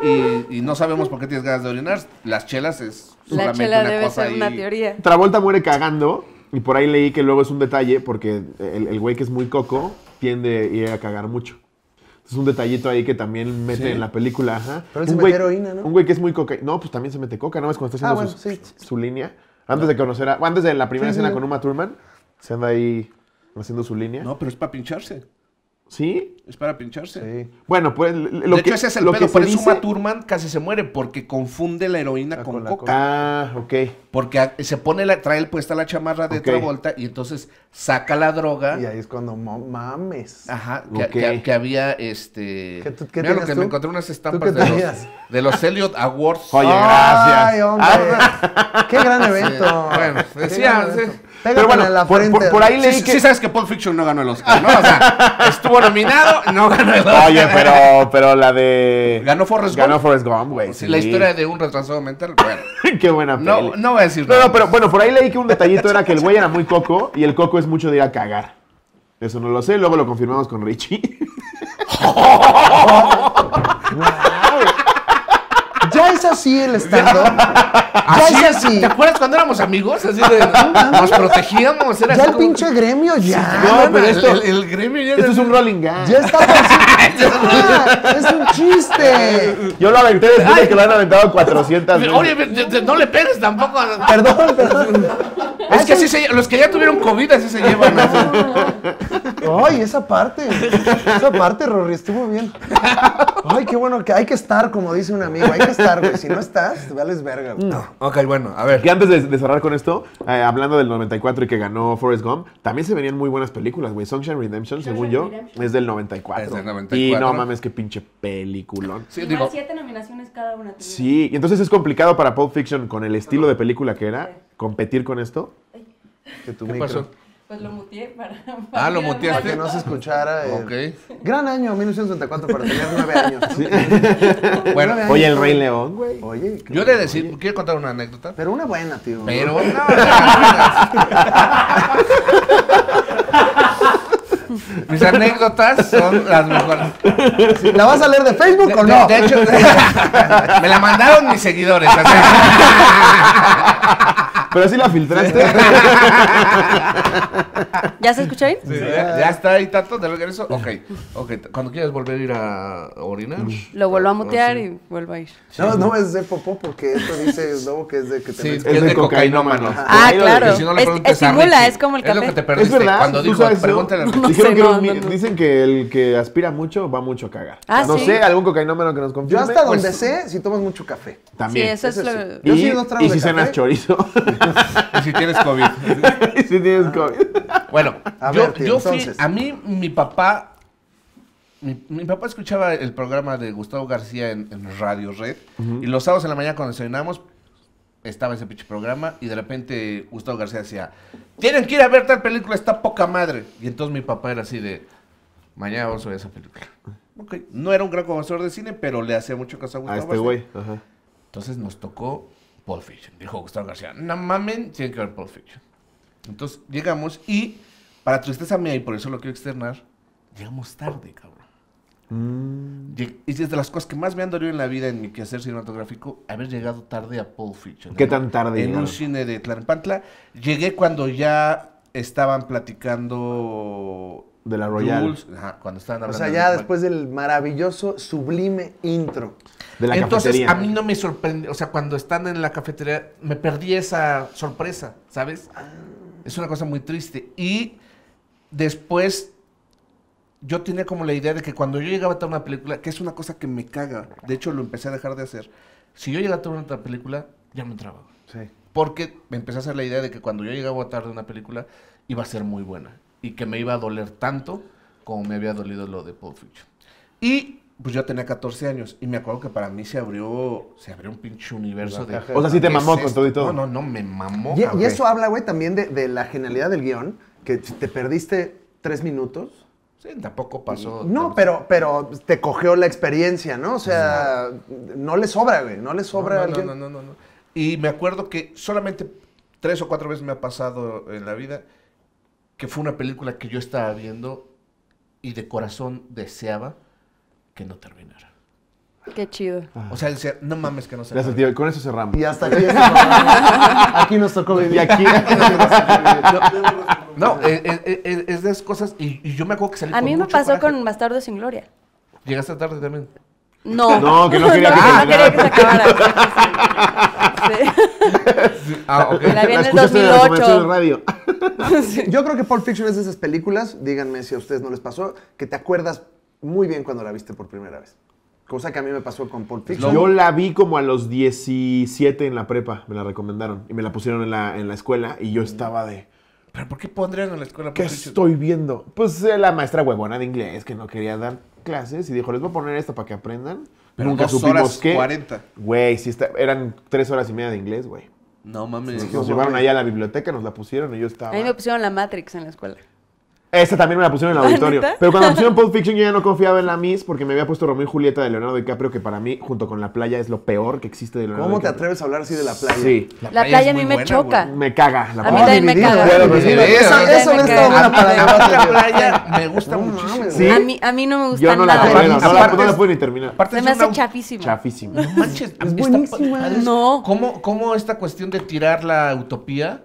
[SPEAKER 1] y, y, no sabemos por qué tienes ganas de orinar. Las chelas es solamente La chela debe ser una teoría.
[SPEAKER 2] Travolta muere cagando. Y por ahí leí que luego es un detalle porque el, el güey que es muy coco tiende a cagar mucho. Es un detallito ahí que también mete en la película. Ajá. Pero él un güey, heroína, ¿no? Un güey que es muy coca. No, pues también se mete coca, ¿no? Es cuando está ah, haciendo su, su, línea. Antes de conocer a, Antes de la primera escena con Uma Thurman, se anda ahí haciendo su línea. No, pero es para pincharse. ¿Sí? Es para pincharse. Bueno, pues lo de hecho, ese es el pedo. por eso
[SPEAKER 1] casi se muere porque confunde la heroína ah, con, la coca. Ah, ok. Porque se pone la, trae puesta la chamarra de otra vuelta y entonces saca la droga. Y ahí es cuando mames. Ajá, que, había este. ¿Qué, mira lo que me encontré unas estampas de los, de Elliot Awards. Oye, gracias. Ay,
[SPEAKER 3] hombre. Ah, pues, qué gran evento. Bueno, decía. Pero bueno, por,
[SPEAKER 1] ahí leí sí, que...
[SPEAKER 2] sabes que Pulp Fiction no ganó el Oscar, ¿no? O
[SPEAKER 1] sea, estuvo nominado, no ganó el Oscar. Oye,
[SPEAKER 2] pero, pero la de... Ganó Forrest Gump. Ganó Forrest Gump, güey. La historia
[SPEAKER 1] de un retrasado mental, bueno.
[SPEAKER 2] qué buena peli. No, no no, no, pero bueno, por ahí leí que un detallito era que el güey era muy coco y el coco es mucho de ir a cagar. Eso no lo sé, luego lo confirmamos con Richie. ya
[SPEAKER 3] es así el estado?
[SPEAKER 1] Ya es así. ¿Te acuerdas cuando éramos amigos? Así de, nos protegíamos. Era ya el
[SPEAKER 3] pinche gremio, ya. No, pero esto, el,
[SPEAKER 2] gremio ya. Esto es un rolling gang. Ya está
[SPEAKER 3] Es un chiste.
[SPEAKER 2] Yo lo aventé después de que lo han aventado 400 Oye,
[SPEAKER 1] no le pegues tampoco. Perdón, perdón. Es ah, que así se, los que ya tuvieron COVID así se llevan.
[SPEAKER 3] Ay, esa parte. Esa parte, Rory, estuvo bien. Ay, qué bueno que hay que estar, como dice un amigo. Hay que estar, güey. Si no estás, te vales verga, güey. No.
[SPEAKER 2] Ok, bueno, a ver. Y antes de, cerrar con esto, eh, hablando del 94 y que ganó Forrest Gump, también se venían muy buenas películas, güey. Sunshine Redemption, según yo, es del 94. Es del 94. Y no mames, qué pinche peliculón. Sí,
[SPEAKER 4] siete nominaciones cada una.
[SPEAKER 2] Sí, y entonces es complicado para Pulp Fiction con el estilo de película que era competir con esto? ¿Qué pasó?
[SPEAKER 4] Pues lo muteé para. ah, lo muteé Para que no se
[SPEAKER 3] escuchara. Ok. Gran año, 1964, para tener nueve años. bueno, oye, el Rey León, güey. Oye. Yo le decir, quiero contar una anécdota. Pero una buena, tío. Pero una buena. Mis anécdotas son las mejores. ¿La vas a leer de Facebook o no? De, hecho,
[SPEAKER 2] me la mandaron mis seguidores.
[SPEAKER 1] Pero sí la filtraste. ¿Ya se escuchó ahí? Sí, ya, está ahí, tanto? de regreso. Ok, ok. Cuando quieras volver a ir a orinar. Lo vuelvo a ah, mutear y vuelvo a ir.
[SPEAKER 4] No, no
[SPEAKER 3] es de popó porque esto dice no, que es de que te Es, de cocainómano. Ah, claro. es, simula es como el café. Es lo que te perdiste. Es verdad. Cuando dijo, pregúntale
[SPEAKER 2] Dicen que el que aspira mucho va mucho a cagar.
[SPEAKER 3] Ah, no sé, algún
[SPEAKER 2] cocainómano que nos confirme. Yo hasta pues donde sé,
[SPEAKER 3] si tomas mucho café.
[SPEAKER 2] También. Sí, eso, es
[SPEAKER 3] lo... Yo sí no y si cenas
[SPEAKER 2] chorizo. si tienes COVID. si tienes COVID.
[SPEAKER 1] Bueno, yo, fui, a mí mi papá, mi, papá escuchaba el programa de Gustavo García en, Radio Red y los sábados en la mañana cuando desayunamos estaba ese pinche programa y de repente Gustavo García decía, tienen que ir a ver tal película, está poca madre. Y entonces mi papá era así de, mañana vamos a ver esa película. No era un gran conocedor de cine, pero le hacía mucho caso a Gustavo A este güey. Ajá. Entonces nos tocó Paul Fiction. Dijo Gustavo García, no mamen, tiene que ver Paul Fiction. Entonces llegamos y, para tristeza mía, y por eso lo quiero externar, llegamos tarde, cabrón. Mm. Y es de las cosas que más me han dolido en la vida en mi quehacer cinematográfico, haber llegado tarde a Paul
[SPEAKER 3] Fiction. ¿Qué tan tarde? En un
[SPEAKER 1] cine de Tlalpantla. Llegué cuando ya estaban platicando de la Royal. cuando estaban O sea, ya después
[SPEAKER 3] del maravilloso, sublime intro.
[SPEAKER 1] De la Entonces, a mí
[SPEAKER 3] no me sorprende, o sea, cuando están en
[SPEAKER 1] la cafetería, me perdí esa sorpresa, ¿sabes? Ah. Es una cosa muy triste. Y después, yo tenía como la idea de que cuando yo llegaba a ver una película, que es una cosa que me caga, de hecho lo empecé a dejar de hacer, si yo llegaba a ver una película, ya me entraba. Sí. Porque me empecé a hacer la idea de que cuando yo llegaba tarde a una película, iba a ser muy buena y que me iba a doler tanto como me había dolido lo de Pulp Fiction. Y pues yo tenía 14 años y me acuerdo que para mí se abrió se abrió un pinche universo de... O sea, sí te mamó con todo y todo. No, no, no, me mamó. Y, eso
[SPEAKER 3] habla, güey, también de, de, la genialidad del guión, que te perdiste tres minutos. Sí, tampoco pasó. No, pero, pero te cogió la experiencia, ¿no? O sea, no, le sobra, güey, no le sobra no, no, no, no. Y me acuerdo que solamente tres o cuatro veces me ha pasado en la vida
[SPEAKER 1] que fue una película que yo estaba viendo y de corazón deseaba que no terminara. Qué chido. Ah. O sea, decía, no mames que no se
[SPEAKER 2] Con eso cerramos. Y hasta
[SPEAKER 1] aquí Aquí nos
[SPEAKER 4] tocó vivir. Y aquí. no, es,
[SPEAKER 1] es, eh, eh, eh, es, de esas cosas. Y, yo me acuerdo que salí A mí me pasó
[SPEAKER 4] con Bastardo sin Gloria.
[SPEAKER 1] ¿Llegaste tarde también?
[SPEAKER 4] No. No, que no quería, no, que, no quería que se acabara.
[SPEAKER 1] Ah, la vi en el 2008. radio.
[SPEAKER 3] Yo creo que Pulp Fiction es de esas películas, díganme si a ustedes no les pasó, que te acuerdas muy bien cuando la viste por primera vez. Cosa que a mí me pasó con Pulp Fiction. Yo la
[SPEAKER 2] vi como a los 17 en la prepa, me la recomendaron y me la pusieron en la, en la escuela y yo estaba de...
[SPEAKER 3] ¿Pero por qué pondrían en la
[SPEAKER 2] escuela? ¿Qué estoy viendo? Pues eh, la maestra huevona de inglés que no quería dar clases y dijo, les voy a poner esto para que aprendan. Pero Nunca supimos horas qué. Güey, sí eran tres horas y media de inglés, güey. No mames. Nos, llevaron allá a la biblioteca, nos la pusieron y yo estaba. A mí
[SPEAKER 4] me pusieron la Matrix en la escuela.
[SPEAKER 2] Esa también me la pusieron en el auditorio. Pero cuando la pusieron Pulp Fiction yo ya no confiaba en la Miss porque me había puesto Romeo y Julieta de Leonardo DiCaprio, que para mí, junto con La Playa, es lo peor que existe de Leonardo ¿Cómo te
[SPEAKER 3] atreves a hablar así de La Playa? Sí. La,
[SPEAKER 2] playa, a mí me choca. Me caga. La a mí también me caga. Pues, eso
[SPEAKER 4] no es buena para
[SPEAKER 2] La Playa me gusta mucho.
[SPEAKER 4] A mí no me gusta Yo no la no
[SPEAKER 2] la puedo ni terminar.
[SPEAKER 4] Se me hace chafísimo.
[SPEAKER 2] Chafísimo. No
[SPEAKER 1] manches.
[SPEAKER 4] No. ¿Cómo
[SPEAKER 1] esta cuestión de tirar la utopía?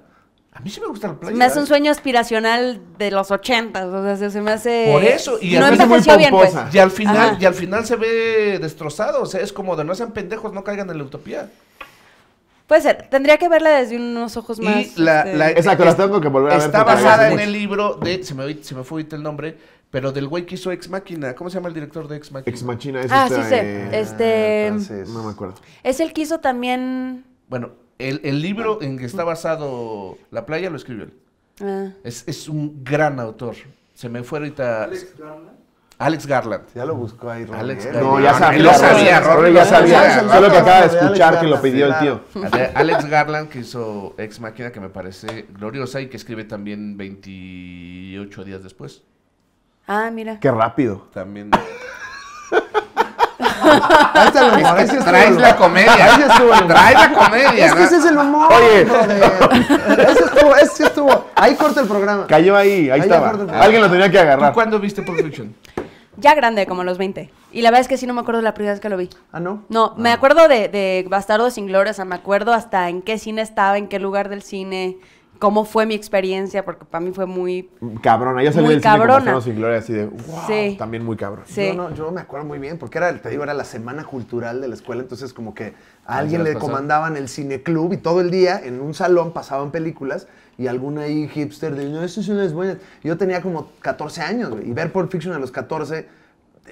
[SPEAKER 1] A mí sí me gusta la playa. Me hace un
[SPEAKER 4] sueño aspiracional de los ochentas, o sea, se, me hace... Por eso, y no al, bien, pues. y al final,
[SPEAKER 1] y al final se ve destrozado, o sea, es como de no sean pendejos, no caigan en la utopía.
[SPEAKER 4] Puede ser, tendría que verla desde unos ojos más. la, este, Exacto,
[SPEAKER 2] las tengo que volver a ver. Está basada en el
[SPEAKER 1] libro de, se me, se me fue ahorita el nombre, pero del güey que hizo Ex Machina. ¿Cómo se llama el director de Ex Machina? Ex Máquina es Ah, sí sé. Eh, este. Ah,
[SPEAKER 2] no me acuerdo.
[SPEAKER 4] Es el que hizo también.
[SPEAKER 1] Bueno, el, libro en que está basado La playa lo escribió él. Ah. Es, un gran autor. Se me fue ahorita. Alex Garland. Alex Garland. Ya lo buscó ahí, Rory. No, ya sabía. ya sabía. Solo que acaba de escuchar que lo pidió el tío. Alex Garland, que hizo Ex Máquina, que me parece gloriosa y que escribe también 28 días después.
[SPEAKER 4] Ah, mira. Qué
[SPEAKER 1] rápido. También.
[SPEAKER 4] traes la comedia. Ahí estuvo Traes la comedia.
[SPEAKER 3] Es que ese es el humor. Oye. Ese estuvo, ese estuvo. Ahí corta el programa.
[SPEAKER 2] Cayó
[SPEAKER 1] ahí, ahí, estaba. Alguien lo tenía que agarrar. cuándo viste Pulp
[SPEAKER 4] Ya grande, como a los 20. Y la verdad es que sí no me acuerdo de la primera vez que lo vi. ¿Ah, no? No, me ah. acuerdo de, de Bastardos sin Gloria, o sea, me acuerdo hasta en qué cine estaba, en qué lugar del cine cómo fue mi experiencia, porque para mí fue muy...
[SPEAKER 2] Cabrona, yo salí del cine cabrona. sin gloria, así de, wow, también muy cabrón.
[SPEAKER 4] Yo, no, me acuerdo muy
[SPEAKER 3] bien, porque era, te digo, era la semana cultural de la escuela, entonces como que a alguien le comandaban el cineclub y todo el día en un salón pasaban películas y alguna ahí hipster de, no, eso Yo tenía como 14 años, y ver Pulp Fiction a los 14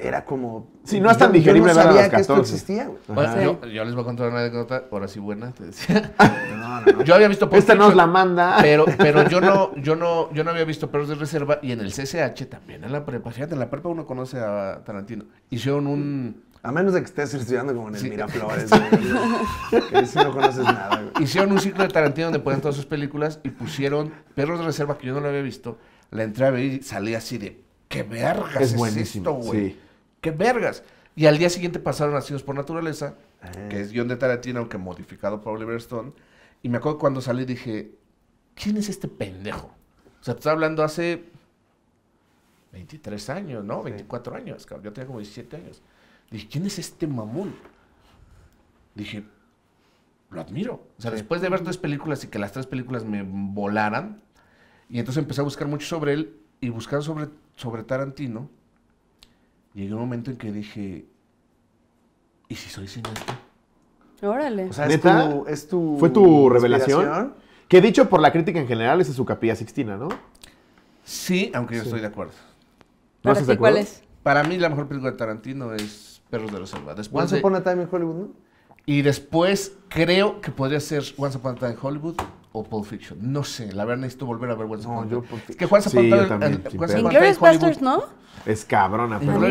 [SPEAKER 3] era como. si no es tan digerible. no sabía que esto existía, pues, yo,
[SPEAKER 1] yo, les voy a contar una anécdota, ahora sí buena, te decía. Yo había visto perros. Esta nos la manda. Pero, pero yo no, yo no, yo no había visto perros de reserva. Y en el CCH también, en la prepa. Fíjate, en la prepa uno conoce a Tarantino. Hicieron un. A menos de que estés estudiando como en el Miraflores. que si no conoces nada, Hicieron un ciclo de Tarantino donde ponían todas sus películas y pusieron perros de reserva que yo no lo había visto. La entré a ver y salí así de. ¡Qué vergas es, buenísimo, es esto, güey! Sí. ¡Qué vergas! Y al día siguiente pasaron Nacidos por Naturaleza, ah. que es guión de Tarantino, aunque modificado por Oliver Stone. Y me acuerdo cuando salí dije, ¿quién es este pendejo? O sea, estaba hablando hace 23 años, ¿no? 24 años, cabrón. Yo tenía como 17 años. Dije, ¿quién es este mamón? Dije, lo admiro. O sea, después de ver dos películas y que las tres películas me volaran, y entonces empecé a buscar mucho sobre él y buscar sobre, sobre Tarantino, llegué a un momento en que dije, ¿y si soy cineasta?
[SPEAKER 4] Órale. O sea, es
[SPEAKER 3] tu,
[SPEAKER 1] ¿Fue tu revelación?
[SPEAKER 2] Que dicho por la crítica en general, esa es su capilla sixtina, ¿no? Sí, aunque yo estoy de
[SPEAKER 1] acuerdo. ¿No ¿Para ti cuál
[SPEAKER 2] Para mí la mejor película de Tarantino
[SPEAKER 1] es Perros de la Después Once Upon a Time in Hollywood, ¿no? Y después creo que podría ser Once Upon a Time in Hollywood o Pulp Fiction. No sé, la verdad necesito volver a ver Once no, Es que Juan Zapata... Sí, también.
[SPEAKER 4] Glorious Bastards, ¿no?
[SPEAKER 2] Es cabrona,
[SPEAKER 4] pero...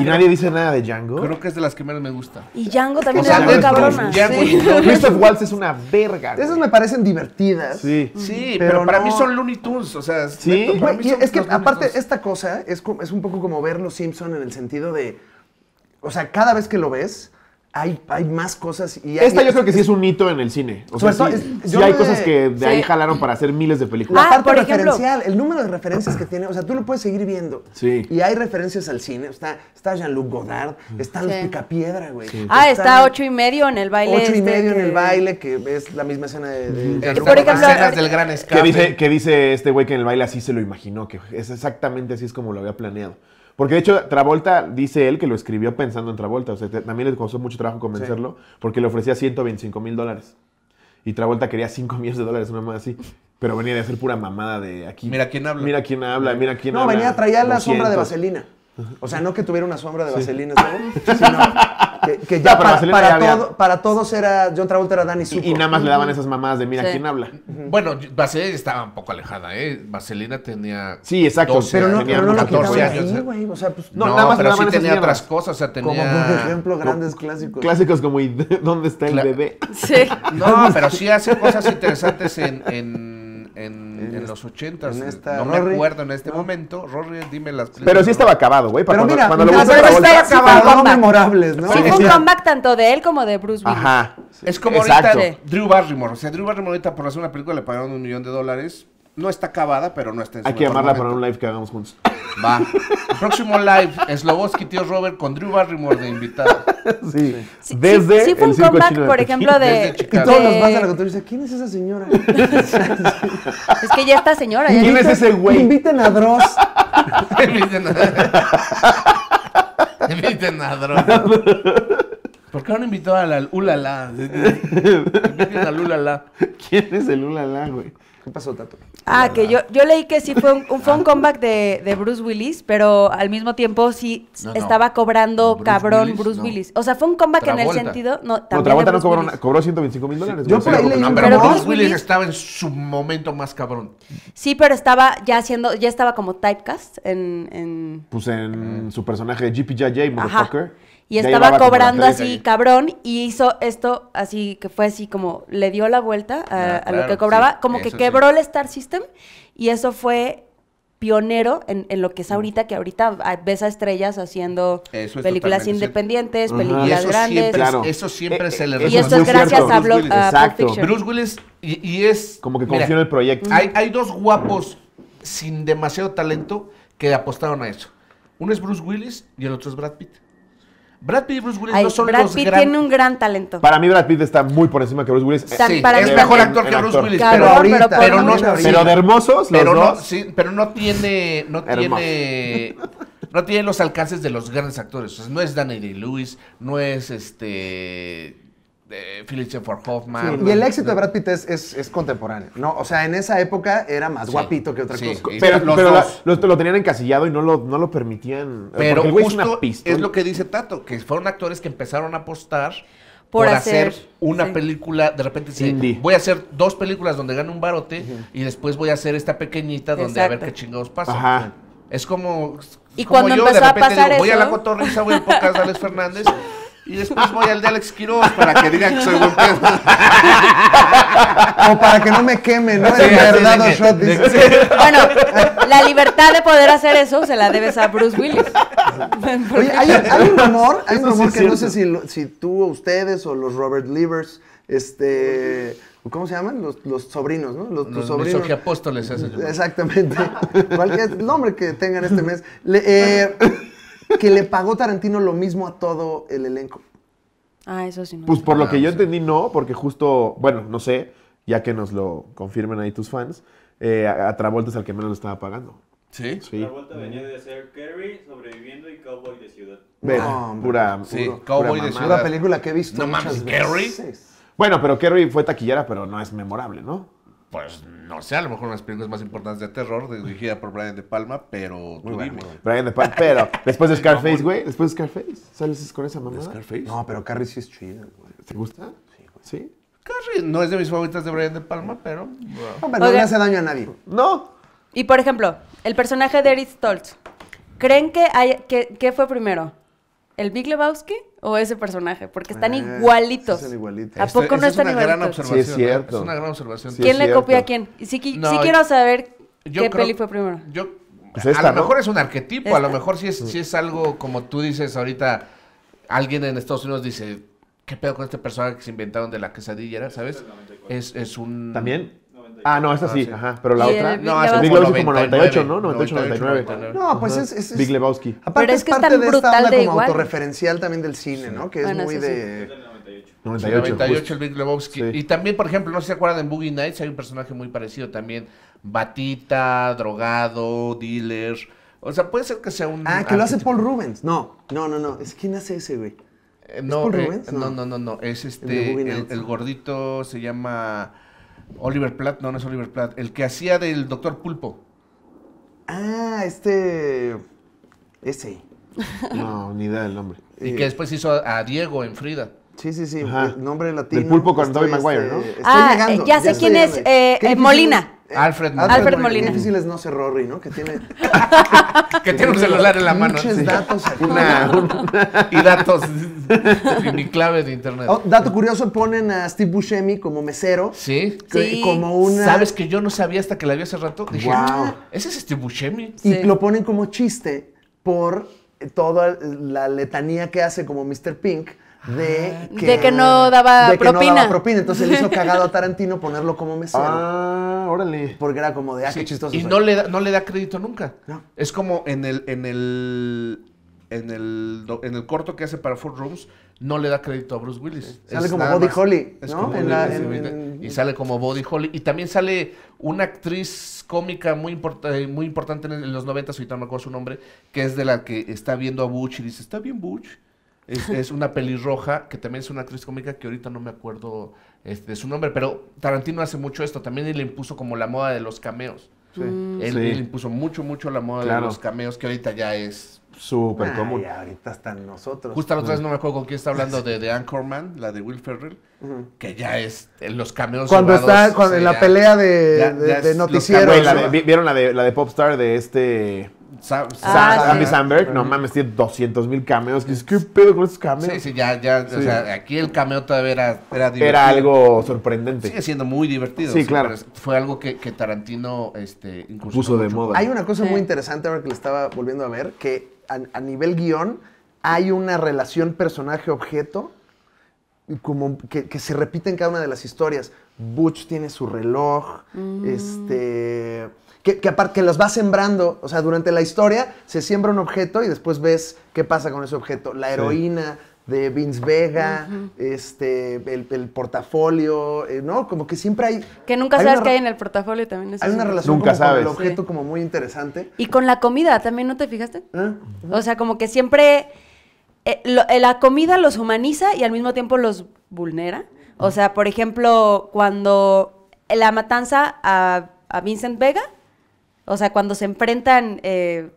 [SPEAKER 4] ¿Y nadie
[SPEAKER 2] dice nada de Django? Creo que es de las que menos me gusta.
[SPEAKER 4] Y Django también es cabrona. Christopher
[SPEAKER 3] Waltz es una verga. Esas me parecen divertidas. Sí. Sí, pero, para mí son Looney Tunes, o sea... Sí. es que aparte esta cosa es, es un poco como ver Los Simpson en el sentido de... O sea, cada vez que lo ves hay, más cosas. Y Esta yo creo que sí es
[SPEAKER 2] un hito en el cine. O sea, sí, hay cosas que de ahí jalaron para hacer miles de películas. La ah, parte referencial,
[SPEAKER 3] el número de referencias que tiene, o sea, tú lo puedes seguir viendo. Sí. Y hay referencias al cine. Está, está Jean-Luc Godard, Está los Picapiedra, güey. Ah, está,
[SPEAKER 4] ocho y medio en el baile. Ocho y este medio en el
[SPEAKER 3] baile, que es la misma escena de, de escenas del gran escape. Que dice,
[SPEAKER 2] que dice este güey que en el baile así se lo imaginó, que es exactamente así es como lo había planeado. Porque de hecho, Travolta dice él que lo escribió pensando en Travolta. O sea, también le costó mucho trabajo convencerlo porque le ofrecía 125 mil dólares. Y Travolta quería 5 millones de dólares, una mamada así. Pero venía de hacer pura mamada de aquí. Mira quién habla. Mira quién habla, mira quién habla. No, venía a traer la sombra de vaselina.
[SPEAKER 3] O sea, no que tuviera una sombra de vaselina, Sino
[SPEAKER 2] que,
[SPEAKER 1] ya para, todo,
[SPEAKER 3] para, todos era John Travolta era Danny Zuko. Y, nada más le daban esas mamadas de mira quién
[SPEAKER 1] habla. Bueno, Vaselina estaba un poco alejada, ¿eh? Vaselina tenía. Sí, exacto. pero no, tenía 14 ¿eh?
[SPEAKER 3] O sea, pues, no, nada más pero sí tenía otras
[SPEAKER 1] cosas. O sea, tenía. Como por ejemplo, grandes clásicos. Clásicos
[SPEAKER 2] como ¿Dónde está el bebé? Sí.
[SPEAKER 3] no, pues pero
[SPEAKER 2] sí hace cosas interesantes en,
[SPEAKER 1] en en, los ochentas. No me acuerdo en este momento. Rory, dime las Pero sí estaba acabado, güey. Pero mira, cuando estaba acabado.
[SPEAKER 3] memorables, ¿no? Sí, fue un
[SPEAKER 4] comeback tanto de él como de Bruce Willis. Ajá. es como
[SPEAKER 1] Drew Barrymore. O sea, Drew Barrymore ahorita por hacer una película le pagaron un millón de dólares no está acabada, pero no está en su Hay que llamarla para un
[SPEAKER 2] live que hagamos juntos. Va.
[SPEAKER 1] El próximo live, Sloboski, tío Robert, con Drew Barrymore de invitado. Sí. Desde sí, fue un comeback, por ejemplo, de... Y todos los
[SPEAKER 4] más de la dicen, ¿quién es esa señora? Es que ya está señora. ¿Quién es ese güey? Inviten
[SPEAKER 3] a Dross. Inviten a- Dross. Inviten a
[SPEAKER 1] Dross. ¿Por qué no invitó a la Ulala? Inviten al Ulala. ¿Quién es el ulala, güey? ¿Qué pasó, Tato?
[SPEAKER 4] Ah, que yo, yo leí que sí fue un, ah. comeback de, de, Bruce Willis, pero al mismo tiempo sí estaba cobrando cabrón Bruce Willis. O sea, fue un comeback en el sentido. No, no cobró,
[SPEAKER 2] cobró 125 mil dólares. No,
[SPEAKER 1] yo pero, Bruce Willis, estaba en su momento más cabrón.
[SPEAKER 4] Sí, pero estaba ya haciendo, ya estaba como typecast en. en...
[SPEAKER 2] Pues en su personaje de GPJJ, motherfucker y estaba cobrando así
[SPEAKER 4] cabrón y hizo esto así que fue así como le dio la vuelta a, ah, lo que cobraba, como que quebró el Star System y eso fue pionero en, lo que es mm. ahorita, que ahorita ves a estrellas haciendo películas independientes, películas grandes. Eso siempre eh, se le eh, Y eso es gracias a, Bruce Willis. Bruce
[SPEAKER 1] Willis y, es... Como que confió el proyecto. Hay, hay dos guapos sin demasiado talento que apostaron a eso. Uno es Bruce Willis y el otro es Brad Pitt.
[SPEAKER 4] Brad Pitt y Bruce Willis no Brad Pitt tiene un gran talento. Para
[SPEAKER 2] mí Brad Pitt está muy por encima que Bruce Willis.
[SPEAKER 4] Sí, es mejor
[SPEAKER 1] actor que Bruce Willis, pero ahorita, pero, no, pero de hermosos pero No, pero no tiene no tiene no tiene los alcances de los grandes actores. O sea, no es Danny Lewis, no es este de Philip Seymour Hoffman. y el éxito
[SPEAKER 3] de Brad Pitt es, es, contemporáneo, ¿no? O sea, en esa época era más guapito que otra cosa. Pero, los
[SPEAKER 2] lo, tenían encasillado y no lo, no lo permitían. Eh, pero
[SPEAKER 3] justo es, lo que dice Tato,
[SPEAKER 1] que fueron actores que empezaron a apostar por, hacer, una película, de repente voy a hacer dos películas donde gane un barote y después voy a hacer esta pequeñita donde a ver qué chingados pasa. Es como... Y cuando yo, de repente, digo, Voy a la cotorriza, voy a Pocas Alex Fernández y después voy al de Alex Quiroz para que diga que soy buen O
[SPEAKER 3] para que no me queme, ¿no? es verdad, shot, dice. Bueno,
[SPEAKER 4] la libertad de poder hacer eso se la debes a Bruce Willis. Oye, hay, un rumor,
[SPEAKER 3] hay un rumor que no sé si, si tú, ustedes o los Robert Levers, este... ¿Cómo se llaman? Los, los sobrinos, ¿no? Los, sobrinos. Los apóstoles, Exactamente. Cualquier nombre que tengan este mes. eh, que le pagó Tarantino lo mismo a todo el elenco.
[SPEAKER 4] Ah, eso sí. No pues por lo
[SPEAKER 2] que ah, yo entendí, no, porque justo, bueno, no sé, ya que nos lo confirmen ahí tus fans, eh, a, Travolta es al que menos lo estaba pagando. ¿Sí? sí. Travolta venía de ser Kerry sobreviviendo y Cowboy de Ciudad. No, pura, sí,
[SPEAKER 1] Cowboy de Ciudad.
[SPEAKER 3] película que he visto. No mames, Kerry.
[SPEAKER 2] Bueno, pero Kerry fue taquillera,
[SPEAKER 1] pero no es memorable, ¿no? pues no sé, a lo mejor una de las películas más importantes de terror dirigida por Brian
[SPEAKER 2] De Palma, pero tú Brian De Palma, pero después de Scarface, güey, después de Scarface, ¿sales
[SPEAKER 3] con esa mamada? Scarface? No, pero Carrie sí es chida, güey. ¿Te gusta? Sí, güey. ¿Sí?
[SPEAKER 2] Carrie no es de mis
[SPEAKER 4] favoritas de Brian De Palma, pero... No, le hace daño a nadie. No. Y, por ejemplo, el personaje de Eric Stoltz, ¿creen que, hay, que, qué fue primero? ¿El Big Lebowski o ese personaje, porque están ah, igualitos.
[SPEAKER 3] están igualitos. ¿A poco este, no están igualitos? Sí, es
[SPEAKER 1] cierto. Es una gran observación. ¿Quién le copia a quién?
[SPEAKER 4] Si sí, quiero saber qué peli fue primero. Yo,
[SPEAKER 1] pues a lo mejor es un arquetipo, a lo mejor sí es, es algo como tú dices ahorita, alguien en Estados Unidos dice, ¿qué pedo con este personaje que se inventaron de la quesadilla? ¿Sabes?
[SPEAKER 2] es un... También Ah, no, esta ah, sí, ajá. Pero la otra. No, es Big Lebowski como 98, ¿no? 98, 99. No, pues es, es, Big Lebowski. Aparte
[SPEAKER 3] pero es, que es parte de esta onda como autorreferencial también del cine, ¿no? Que es muy de.
[SPEAKER 2] 98, 98
[SPEAKER 1] el Big Lebowski. Y también, por ejemplo, no se acuerdan en Boogie Nights, hay un personaje muy parecido también. Batita, drogado, dealer. O sea, puede ser que sea un. Ah, que lo hace
[SPEAKER 3] Paul Rubens. No, no, no, no. quién hace ese, güey.
[SPEAKER 1] no, ¿Es Paul Rubens? No. no, no, no, Es este. el, gordito se llama Oliver Platt, no, no es Oliver Platt. El que hacía del Doctor Pulpo.
[SPEAKER 3] Ah, este. Ese. No, ni idea del nombre. Y que eh,
[SPEAKER 1] después hizo a, Diego en Frida. Sí, sí, sí.
[SPEAKER 2] Nombre latino. El pulpo con Dobby este, McGuire, ¿no? Este,
[SPEAKER 1] ah,
[SPEAKER 4] ya sé quién es. Eh, eh, Molina.
[SPEAKER 1] Eh, Alfred, Alfred Molina. Lo difícil
[SPEAKER 3] es no ser Rory, ¿no? Que tiene.
[SPEAKER 1] que tiene un celular en la mano. Muchos datos y datos. y mi clave de internet. Oh, dato
[SPEAKER 3] curioso: ponen a Steve Buscemi como mesero.
[SPEAKER 1] Sí. sí. ¿Sabes
[SPEAKER 3] que yo no sabía hasta que la vi hace rato? Dije, wow. Ah,
[SPEAKER 1] Ese es Steve Buscemi.
[SPEAKER 3] Y lo ponen como chiste por toda la letanía que hace como Mr. Pink Ah, de que, no daba propina. Entonces le hizo cagado a Tarantino ponerlo como mesero. Ah, órale. Porque era como de, ah, qué chistoso. Y no le, da, no le da crédito nunca.
[SPEAKER 1] Es como en el, en el en el, en el corto que hace para Four Rooms, no le da crédito a Bruce Willis. Sale como Body Holly, ¿no? Como y sale como Body Holly. Y también sale una actriz cómica muy, muy importante en, los 90, ahorita no me acuerdo su nombre, que es de la que está viendo a Butch y dice, está bien Butch. Es, una pelirroja que también es una actriz cómica que ahorita no me acuerdo este, de su nombre, pero Tarantino hace mucho esto. También le impuso como la moda de los cameos. Sí. Él, le impuso mucho, mucho la moda de los cameos que ahorita ya es súper común. ahorita están nosotros. Justo la otra vez mm. no me acuerdo con quién está hablando de, de Anchorman, la de Will Ferrell, que ya es en los cameos. Cuando
[SPEAKER 3] está cuando, en la pelea de, noticiero.
[SPEAKER 2] ¿Vieron la de, la de Popstar de este Sammy ah, Samberg, no mames, tiene 200 mil cameos. ¿Qué, pedo con
[SPEAKER 1] esos cameos? Sí, sí, ya, ya. O sea, aquí el cameo todavía era, divertido. Era
[SPEAKER 2] algo sorprendente. Sigue siendo muy divertido.
[SPEAKER 1] Sí, claro. Fue algo que, Tarantino este,
[SPEAKER 2] puso de moda.
[SPEAKER 1] Hay
[SPEAKER 3] una cosa muy interesante ahora que le estaba volviendo a ver, que a, nivel guión hay una relación personaje-objeto como que, se repite en cada una de las historias. Butch tiene su reloj, mm. este que, que, que las va sembrando, o sea, durante la historia se siembra un objeto y después ves qué pasa con ese objeto. La heroína de Vince Vega, este, el, portafolio, eh, ¿no? Como que
[SPEAKER 4] siempre hay... Que nunca sabes qué hay en el portafolio también. es hay una relación con el objeto
[SPEAKER 3] como muy interesante.
[SPEAKER 4] Y con la comida también, ¿no te fijaste? Ah, o sea, como que siempre... Eh, eh, la comida los humaniza y al mismo tiempo los vulnera. O sea, por ejemplo, cuando la matanza a, a Vincent Vega, o sea, cuando se enfrentan eh,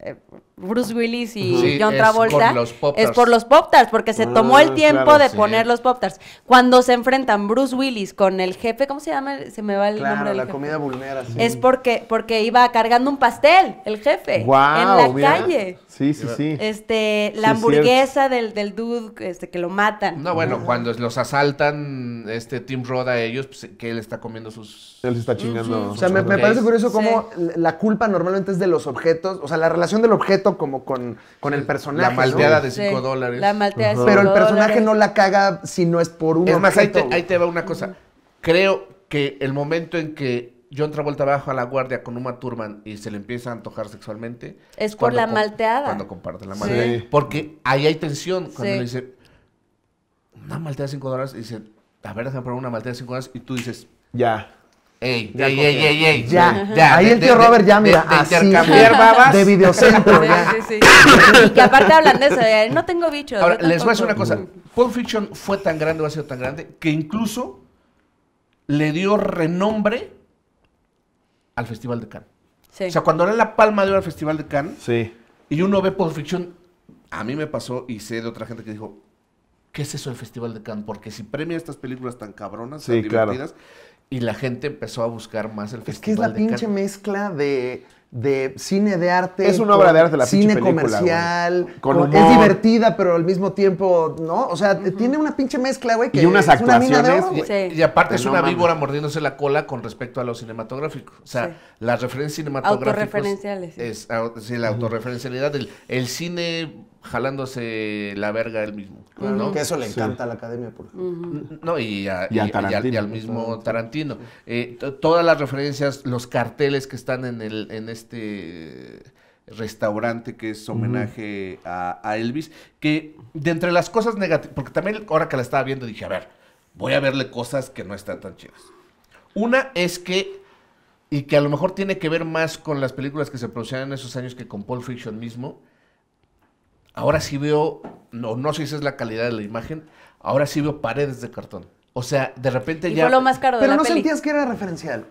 [SPEAKER 4] eh, Bruce Willis y John Travolta es por los, por pop porque se tomó el ah, tiempo de poner los pop tarts. Cuando se enfrentan Bruce Willis con el jefe, ¿cómo se llama? Se me va el nombre del la comida vulnera, sí. Es porque porque iba cargando un pastel el jefe en la calle.
[SPEAKER 2] Sí, sí,
[SPEAKER 1] sí.
[SPEAKER 4] Este, la hamburguesa del, dude este que lo matan. No, bueno, cuando
[SPEAKER 1] los asaltan este Tim Roda ellos pues, que él está comiendo sus él está chingando. O sea, me, me parece
[SPEAKER 3] curioso cómo la culpa normalmente es de los objetos, o sea, la relación del objeto como con, con el personaje. La malteada de 5 dólares.
[SPEAKER 1] La malteada Pero el personaje no
[SPEAKER 3] la caga si no es por un Es más, Ahí, te, ahí va una cosa.
[SPEAKER 1] Creo que el momento en que John Travolta baja a la guardia con Uma Thurman y se le empieza a antojar sexualmente. Es por la malteada. Cuando comparte la malteada. Porque ahí hay tensión. Cuando le dice, una malteada de 5 dólares, dice, a ver, déjame probar una malteada de 5 dólares, y tú dices, ya. Ey, ya, ey, ey, ey, Ya, ya. Ahí el tío Robert ya, mira, así, babas. De
[SPEAKER 4] videocentro, ya. Sí, sí, Y que aparte hablan de eso, no tengo bichos. Ahora, les voy a decir una cosa.
[SPEAKER 1] Pulp Fiction fue tan grande, o ha sido tan grande, que incluso le dio renombre al Festival de Cannes. O sea, cuando era la palma de oro al Festival de Cannes, y uno ve Pulp Fiction, a mí me pasó, y sé de otra gente que dijo, ¿qué es eso del Festival de Cannes? Porque si premia estas películas tan cabronas, tan divertidas, y la gente empezó a buscar más el Festival de Cannes. Es que es la pinche
[SPEAKER 3] mezcla de de cine de arte. Es una obra de arte la Cine comercial. Es divertida, pero al mismo tiempo, ¿no? O sea, tiene una pinche mezcla, güey. Que y unas actuaciones. de y, aparte es una
[SPEAKER 1] víbora mordiéndose la cola con respecto a lo cinematográfico. O sea, las referencias cinematográficas. Autorreferenciales. Sí. la autorreferencialidad. del el cine jalándose la verga él mismo. Que eso le encanta a
[SPEAKER 3] la academia, por ejemplo.
[SPEAKER 1] No, y, al mismo Tarantino. todas las referencias, los carteles que están en, el, en este restaurante que es homenaje a, Elvis, que de entre las cosas negativas, porque también ahora que la estaba viendo dije, a ver, voy a verle cosas que no están tan chidas. Una es que, y que a lo mejor tiene que ver más con las películas que se producían en esos años que con Paul Fiction mismo, ahora sí veo, no, no sé si es la calidad de la imagen, ahora sí veo paredes de cartón. O sea, de repente ya. lo más caro de Pero no sentías que
[SPEAKER 3] era referencial.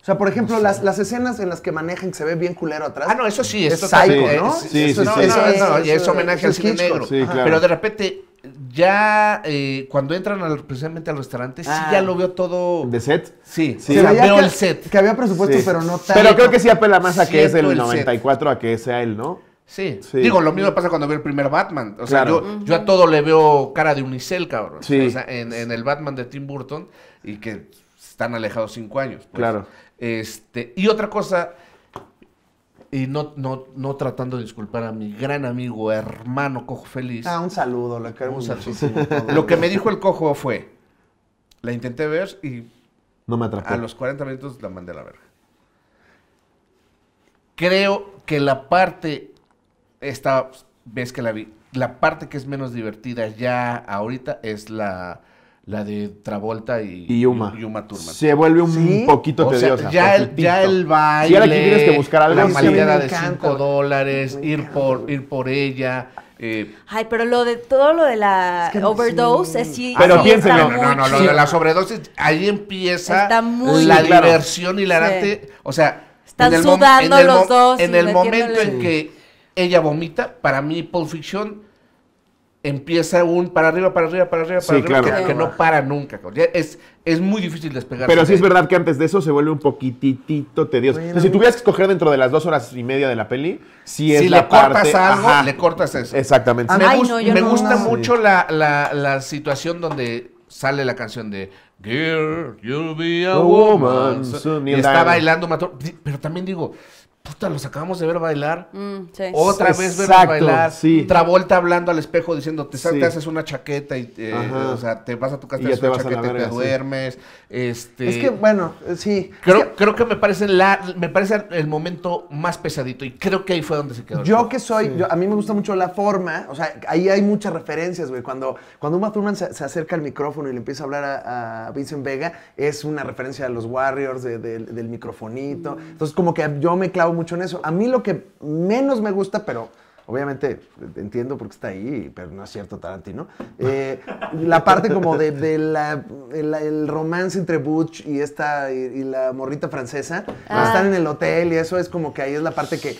[SPEAKER 3] O sea, por ejemplo, las, las, escenas en las que manejan que se ve bien culero atrás. Ah, no, eso sí, es psycho, ¿no? Sí, eso, sí, no, sí, no, es homenaje al cine negro. Pero de repente
[SPEAKER 1] ya eh, cuando entran precisamente al restaurante, sí ah. ya lo veo todo.
[SPEAKER 2] ¿De set? Sí,
[SPEAKER 1] veo el
[SPEAKER 3] set. Que había presupuesto, pero no tanto. Pero creo que
[SPEAKER 1] sí apela más a que es el 94
[SPEAKER 2] a que sea él, ¿no?
[SPEAKER 1] Sí. Digo, lo mismo pasa cuando veo el
[SPEAKER 2] primer Batman. O sea, yo,
[SPEAKER 1] a todo le veo cara de unicel, cabrón. Sí. en, el Batman de Tim Burton y que están alejados cinco años. Pues. Claro. Este, y otra cosa, y no, no, tratando de disculpar a mi gran amigo, hermano Cojo Feliz. Ah, un saludo, la queremos muchísimo. Lo que me dijo el Cojo fue, la intenté ver y... No me atrapó. A los 40 minutos la mandé a la verga. Creo que la parte esta ves que la la parte que es menos divertida ya ahorita es la, la de Travolta y, Yuma.
[SPEAKER 2] Yuma Se vuelve un poquito tediosa. ya, el, ya el baile. Si tienes que buscar algo. La maldita
[SPEAKER 1] de 5 dólares, ir por, ir por ella. Eh,
[SPEAKER 4] Ay, pero lo de todo lo de la overdose sí. es sí. Pero piénsenlo. No, no, no, lo de la
[SPEAKER 1] sobredosis, ahí empieza la diversión y hilarante. Sí. O sea,
[SPEAKER 4] están sudando los dos. En el momento en que
[SPEAKER 1] ella vomita. Para mí, Pulp Fiction empieza un para arriba, para arriba, para arriba, para arriba, que, no para nunca. Es, es muy difícil despegar. Pero sí es verdad
[SPEAKER 2] que antes de eso se vuelve un poquitito tedioso. si tuvieras que escoger dentro de las dos horas y media de la peli, si es la le cortas algo, le cortas eso. Exactamente. Me, gusta mucho
[SPEAKER 1] la, situación donde sale la canción de Girl, you'll be a, woman. está bailando, Pero también digo, puta, los acabamos de ver bailar.
[SPEAKER 4] Mm, Otra vez ver bailar.
[SPEAKER 1] Travolta hablando al espejo diciendo, te, haces una chaqueta y eh, te vas a tu casa, y te te duermes. es que, bueno, eh, sí. Creo, que, creo que me parece, me parece el momento más pesadito y creo que ahí fue donde se
[SPEAKER 3] quedó. Yo que soy, a mí me gusta mucho la forma, o sea, ahí hay muchas referencias, güey. Cuando, cuando Uma Thurman se, acerca al micrófono y le empieza a hablar a, Vincent Vega, es una referencia a los Warriors, del, del microfonito. Entonces, como que yo me clavo mucho en eso. A mí lo que menos me gusta, pero obviamente entiendo porque está ahí, pero no es cierto Tarantino, eh, la parte como de, el, romance entre Butch y esta y, la morrita francesa, ah. están en el hotel y eso es como que ahí es la parte que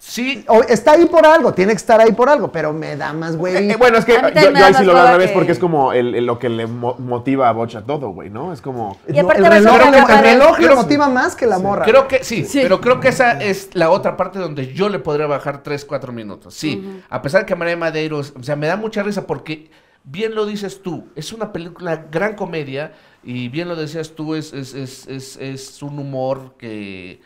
[SPEAKER 3] Sí. está ahí por algo, tiene que estar ahí por algo, pero me da más eh, güey. Eh, bueno, es que yo, ahí sí lo veo a revés vez porque
[SPEAKER 2] es como lo que le motiva a Bocha todo, güey, ¿no? Es como.
[SPEAKER 1] Y el, reloj, le motiva
[SPEAKER 3] más que la morra.
[SPEAKER 2] Creo que sí, pero creo que esa es
[SPEAKER 1] la otra parte donde yo le podría bajar 3, 4 minutos. Sí, a pesar que María Madeiro, o sea, me da mucha risa porque bien lo dices tú, es una película, gran comedia, y bien lo decías tú, es, es un humor que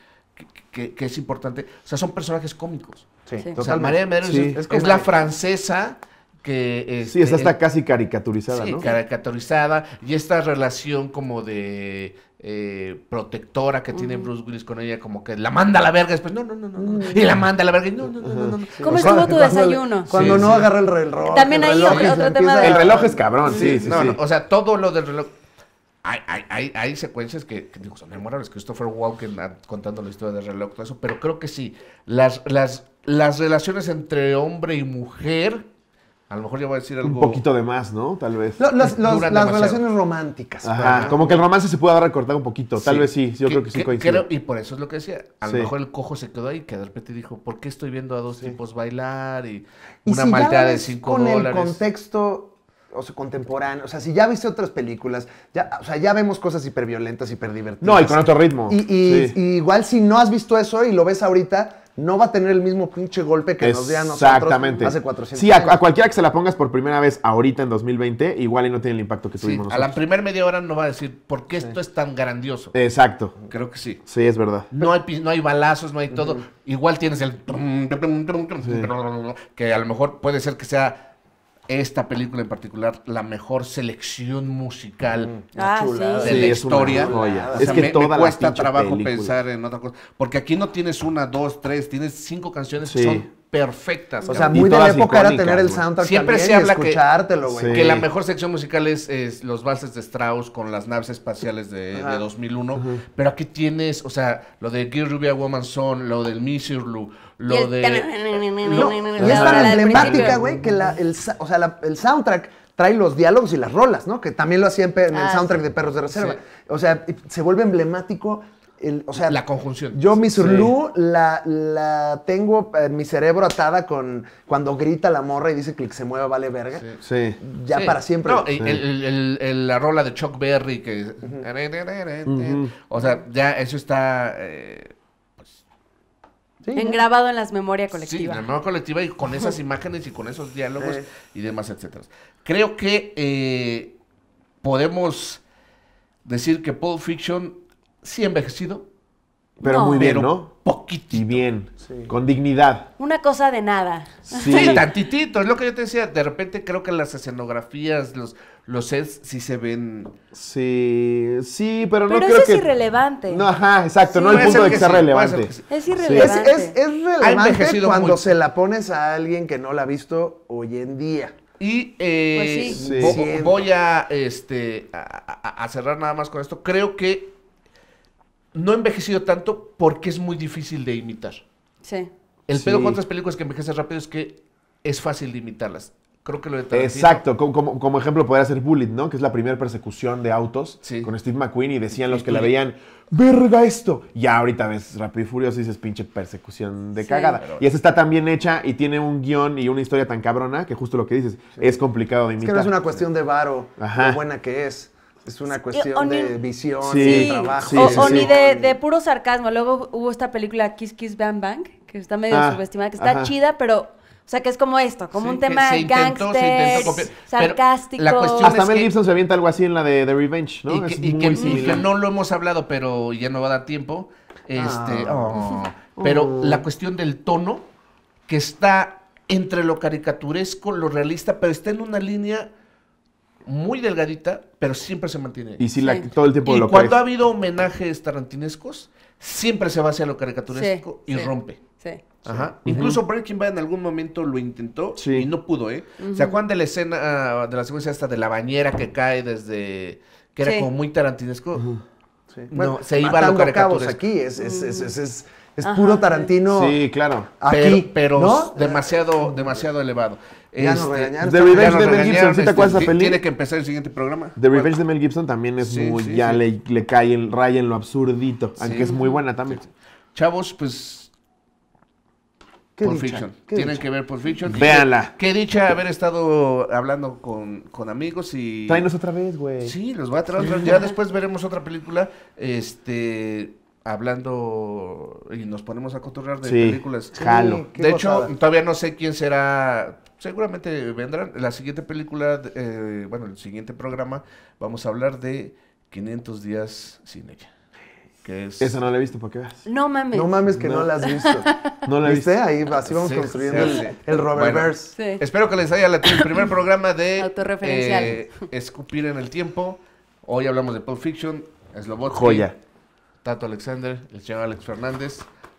[SPEAKER 1] que, es importante. O sea, son personajes cómicos. Sí, María Medeiros es, la francesa que... sí, está hasta
[SPEAKER 2] casi caricaturizada, sí,
[SPEAKER 1] caricaturizada. Y esta relación como de... Eh, protectora que tiene Bruce Willis con ella, como que la manda a la verga después, no, no, no, no, no. Mm. y la manda a la verga, no, no, no, no, ¿Cómo estuvo tu desayuno? Cuando no agarra el reloj. También hay otro, tema de... El reloj es cabrón, sí, sí, sí. No, o sea, todo lo del reloj hay, secuencias que, son memorables, Christopher Walken contando la historia de reloj, todo eso, pero creo que sí, las, las, las relaciones entre hombre y mujer, a lo mejor ya voy a decir algo... Un poquito
[SPEAKER 2] de más, ¿no? Tal vez.
[SPEAKER 3] las
[SPEAKER 1] relaciones
[SPEAKER 3] románticas.
[SPEAKER 1] como que el
[SPEAKER 2] romance se puede haber un poquito, tal vez sí, yo creo que sí coincide.
[SPEAKER 1] y por eso es lo que decía, a lo mejor el cojo se quedó ahí, que de repente dijo, ¿por qué estoy viendo a dos tipos bailar y una maldad de cinco dólares? con el
[SPEAKER 3] contexto o sea, contemporáneo. O sea, si ya viste otras películas, ya, o sea, ya vemos cosas hiperviolentas, hiperdivertidas. No, y con otro ritmo. Y, igual si no has visto eso y lo ves ahorita, no va a tener el mismo pinche golpe que nos a nosotros Exactamente. hace 400 años. A, a,
[SPEAKER 2] cualquiera que se la pongas por primera vez ahorita en 2020, igual y no tiene el impacto que tuvimos sí, A la
[SPEAKER 1] primera media hora no va a decir, ¿por qué esto es tan grandioso?
[SPEAKER 2] Exacto. Creo que sí. Sí, es verdad.
[SPEAKER 1] No hay, no hay balazos, no hay todo. Igual tienes el... Que a lo mejor puede ser que sea esta película en particular la mejor selección musical mm. ah, de la historia. Es, que me, cuesta trabajo pensar en otra cosa. Porque aquí no tienes una, dos, tres, tienes cinco canciones que son perfectas. O sea, muy de la época era tener el soundtrack Siempre se escuchártelo, güey. Que, la mejor sección musical es, los valses de Strauss con las naves espaciales de, 2001. Pero aquí tienes, o sea, lo de Gear Rubia Woman Son, lo del
[SPEAKER 3] Lu, lo de... Y es tan emblemática, güey, que el, o sea, el soundtrack trae los diálogos y las rolas, ¿no? Que también lo hacía en, el ah, soundtrack de Perros de Reserva. O sea, se vuelve emblemático o sea, la conjunción. Yo mi la, la, tengo en eh, mi cerebro atada con cuando grita la morra y dice que se mueva vale verga.
[SPEAKER 1] Sí. Ya para siempre. No, la rola de Chuck Berry que... O sea, ya eso está...
[SPEAKER 4] Eh, pues...
[SPEAKER 1] Engrabado
[SPEAKER 4] en las memorias colectivas. Sí, en la memoria
[SPEAKER 1] colectiva y con esas imágenes y con esos diálogos y demás, etcétera. Creo que eh, podemos decir que Pulp Fiction sí envejecido. Pero muy bien, ¿no? Y bien,
[SPEAKER 2] con dignidad.
[SPEAKER 4] Una cosa de nada. Sí.
[SPEAKER 1] tantitito. Es lo que yo te decía. De repente creo que las escenografías, los, los sets sí se ven. Sí,
[SPEAKER 3] sí, pero,
[SPEAKER 4] no creo Pero eso es irrelevante. No, ajá, exacto. No el punto de que, sea relevante. es irrelevante. Es, relevante cuando se
[SPEAKER 3] la pones a alguien que no la ha visto hoy en día.
[SPEAKER 1] Y eh, pues voy a, este, a cerrar nada más con esto. Creo que no he envejecido tanto porque es muy difícil de imitar.
[SPEAKER 4] Sí. El pedo con
[SPEAKER 1] otras películas que envejecen rápido es que es fácil de imitarlas. Creo que lo de Exacto,
[SPEAKER 2] como, ejemplo podría ser Bullet, ¿no? Que es la primera persecución de autos con Steve McQueen y decían los que la veían, verga esto. Y ahorita ves Rápido y Furioso y dices, pinche persecución de cagada. Y esa está tan bien hecha y tiene un guión y una historia tan cabrona que justo lo que dices, es complicado de imitar. Es que no es una cuestión de varo, lo
[SPEAKER 3] buena que es. Es una cuestión de visión, sí, de trabajo. Sí, o, o ni de,
[SPEAKER 4] puro sarcasmo. Luego hubo esta película Kiss Kiss Bang Bang, que está medio ah, subestimada, que está chida, pero... O sea, que es como esto, como un tema gangster, sarcástico. La cuestión Hasta es
[SPEAKER 1] Gibson
[SPEAKER 2] se avienta algo así en la de, the Revenge, ¿no? Y que, no
[SPEAKER 1] lo hemos hablado, pero ya no va a dar tiempo. Este, ah. oh. pero la cuestión del tono, que está entre lo caricaturesco, lo realista, pero está en una línea muy delgadita, pero siempre se mantiene. Y si la, todo el tiempo y cuando ha habido homenajes tarantinescos, siempre se va hacia lo caricaturesco y sí, rompe. Ajá. Incluso Breaking Bad en algún momento lo intentó y no pudo, ¿eh? o sea ¿Se de la escena, ah, de la secuencia hasta de la bañera que cae desde... que era como muy tarantinesco? no, se iba a lo caricaturesco. aquí, es, es, es es puro Tarantino. claro. pero, demasiado, demasiado elevado. Ya este, The Revenge de Mel Gibson, este, Tiene que empezar el siguiente programa.
[SPEAKER 2] The Revenge de Mel Gibson también es muy. ya le, cae el rayo en lo absurdito. Aunque es muy buena también. Chavos, pues
[SPEAKER 1] Pulp Fiction. Tienen que ver Pulp Fiction. Véanla. Qué, dicha haber estado hablando con, amigos y. Tráenos otra vez, güey. Sí, los va a traer. Ya después veremos otra película. Este. Hablando y nos ponemos a cotorrear de películas. Jalo. de hecho, todavía no sé quién será seguramente vendrán. La siguiente película, eh, bueno, el siguiente programa, vamos a hablar de 500
[SPEAKER 2] días sin ella. Esa no la he visto, ¿para qué vas?
[SPEAKER 3] No mames. No mames que no, la has visto.
[SPEAKER 2] no la viste. Ahí así vamos construyendo el, el espero que les haya latido el primer
[SPEAKER 1] programa de eh, Escupir en el tiempo. Hoy hablamos de Pulp Fiction, mejor Joya. Tato Alexander, el señor Alex Fernández.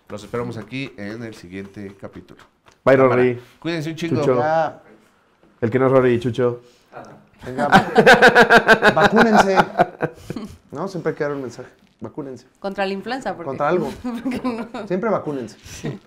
[SPEAKER 1] Los esperamos aquí en el siguiente capítulo.
[SPEAKER 2] Bye, Rory. Cuídense un chingo. El que no es Rory, Chucho.
[SPEAKER 3] vacúnense.
[SPEAKER 2] No, siempre hay que dar un mensaje.
[SPEAKER 3] Vacúnense.
[SPEAKER 4] Contra la influenza, porque. Contra algo. Siempre
[SPEAKER 3] vacúnense.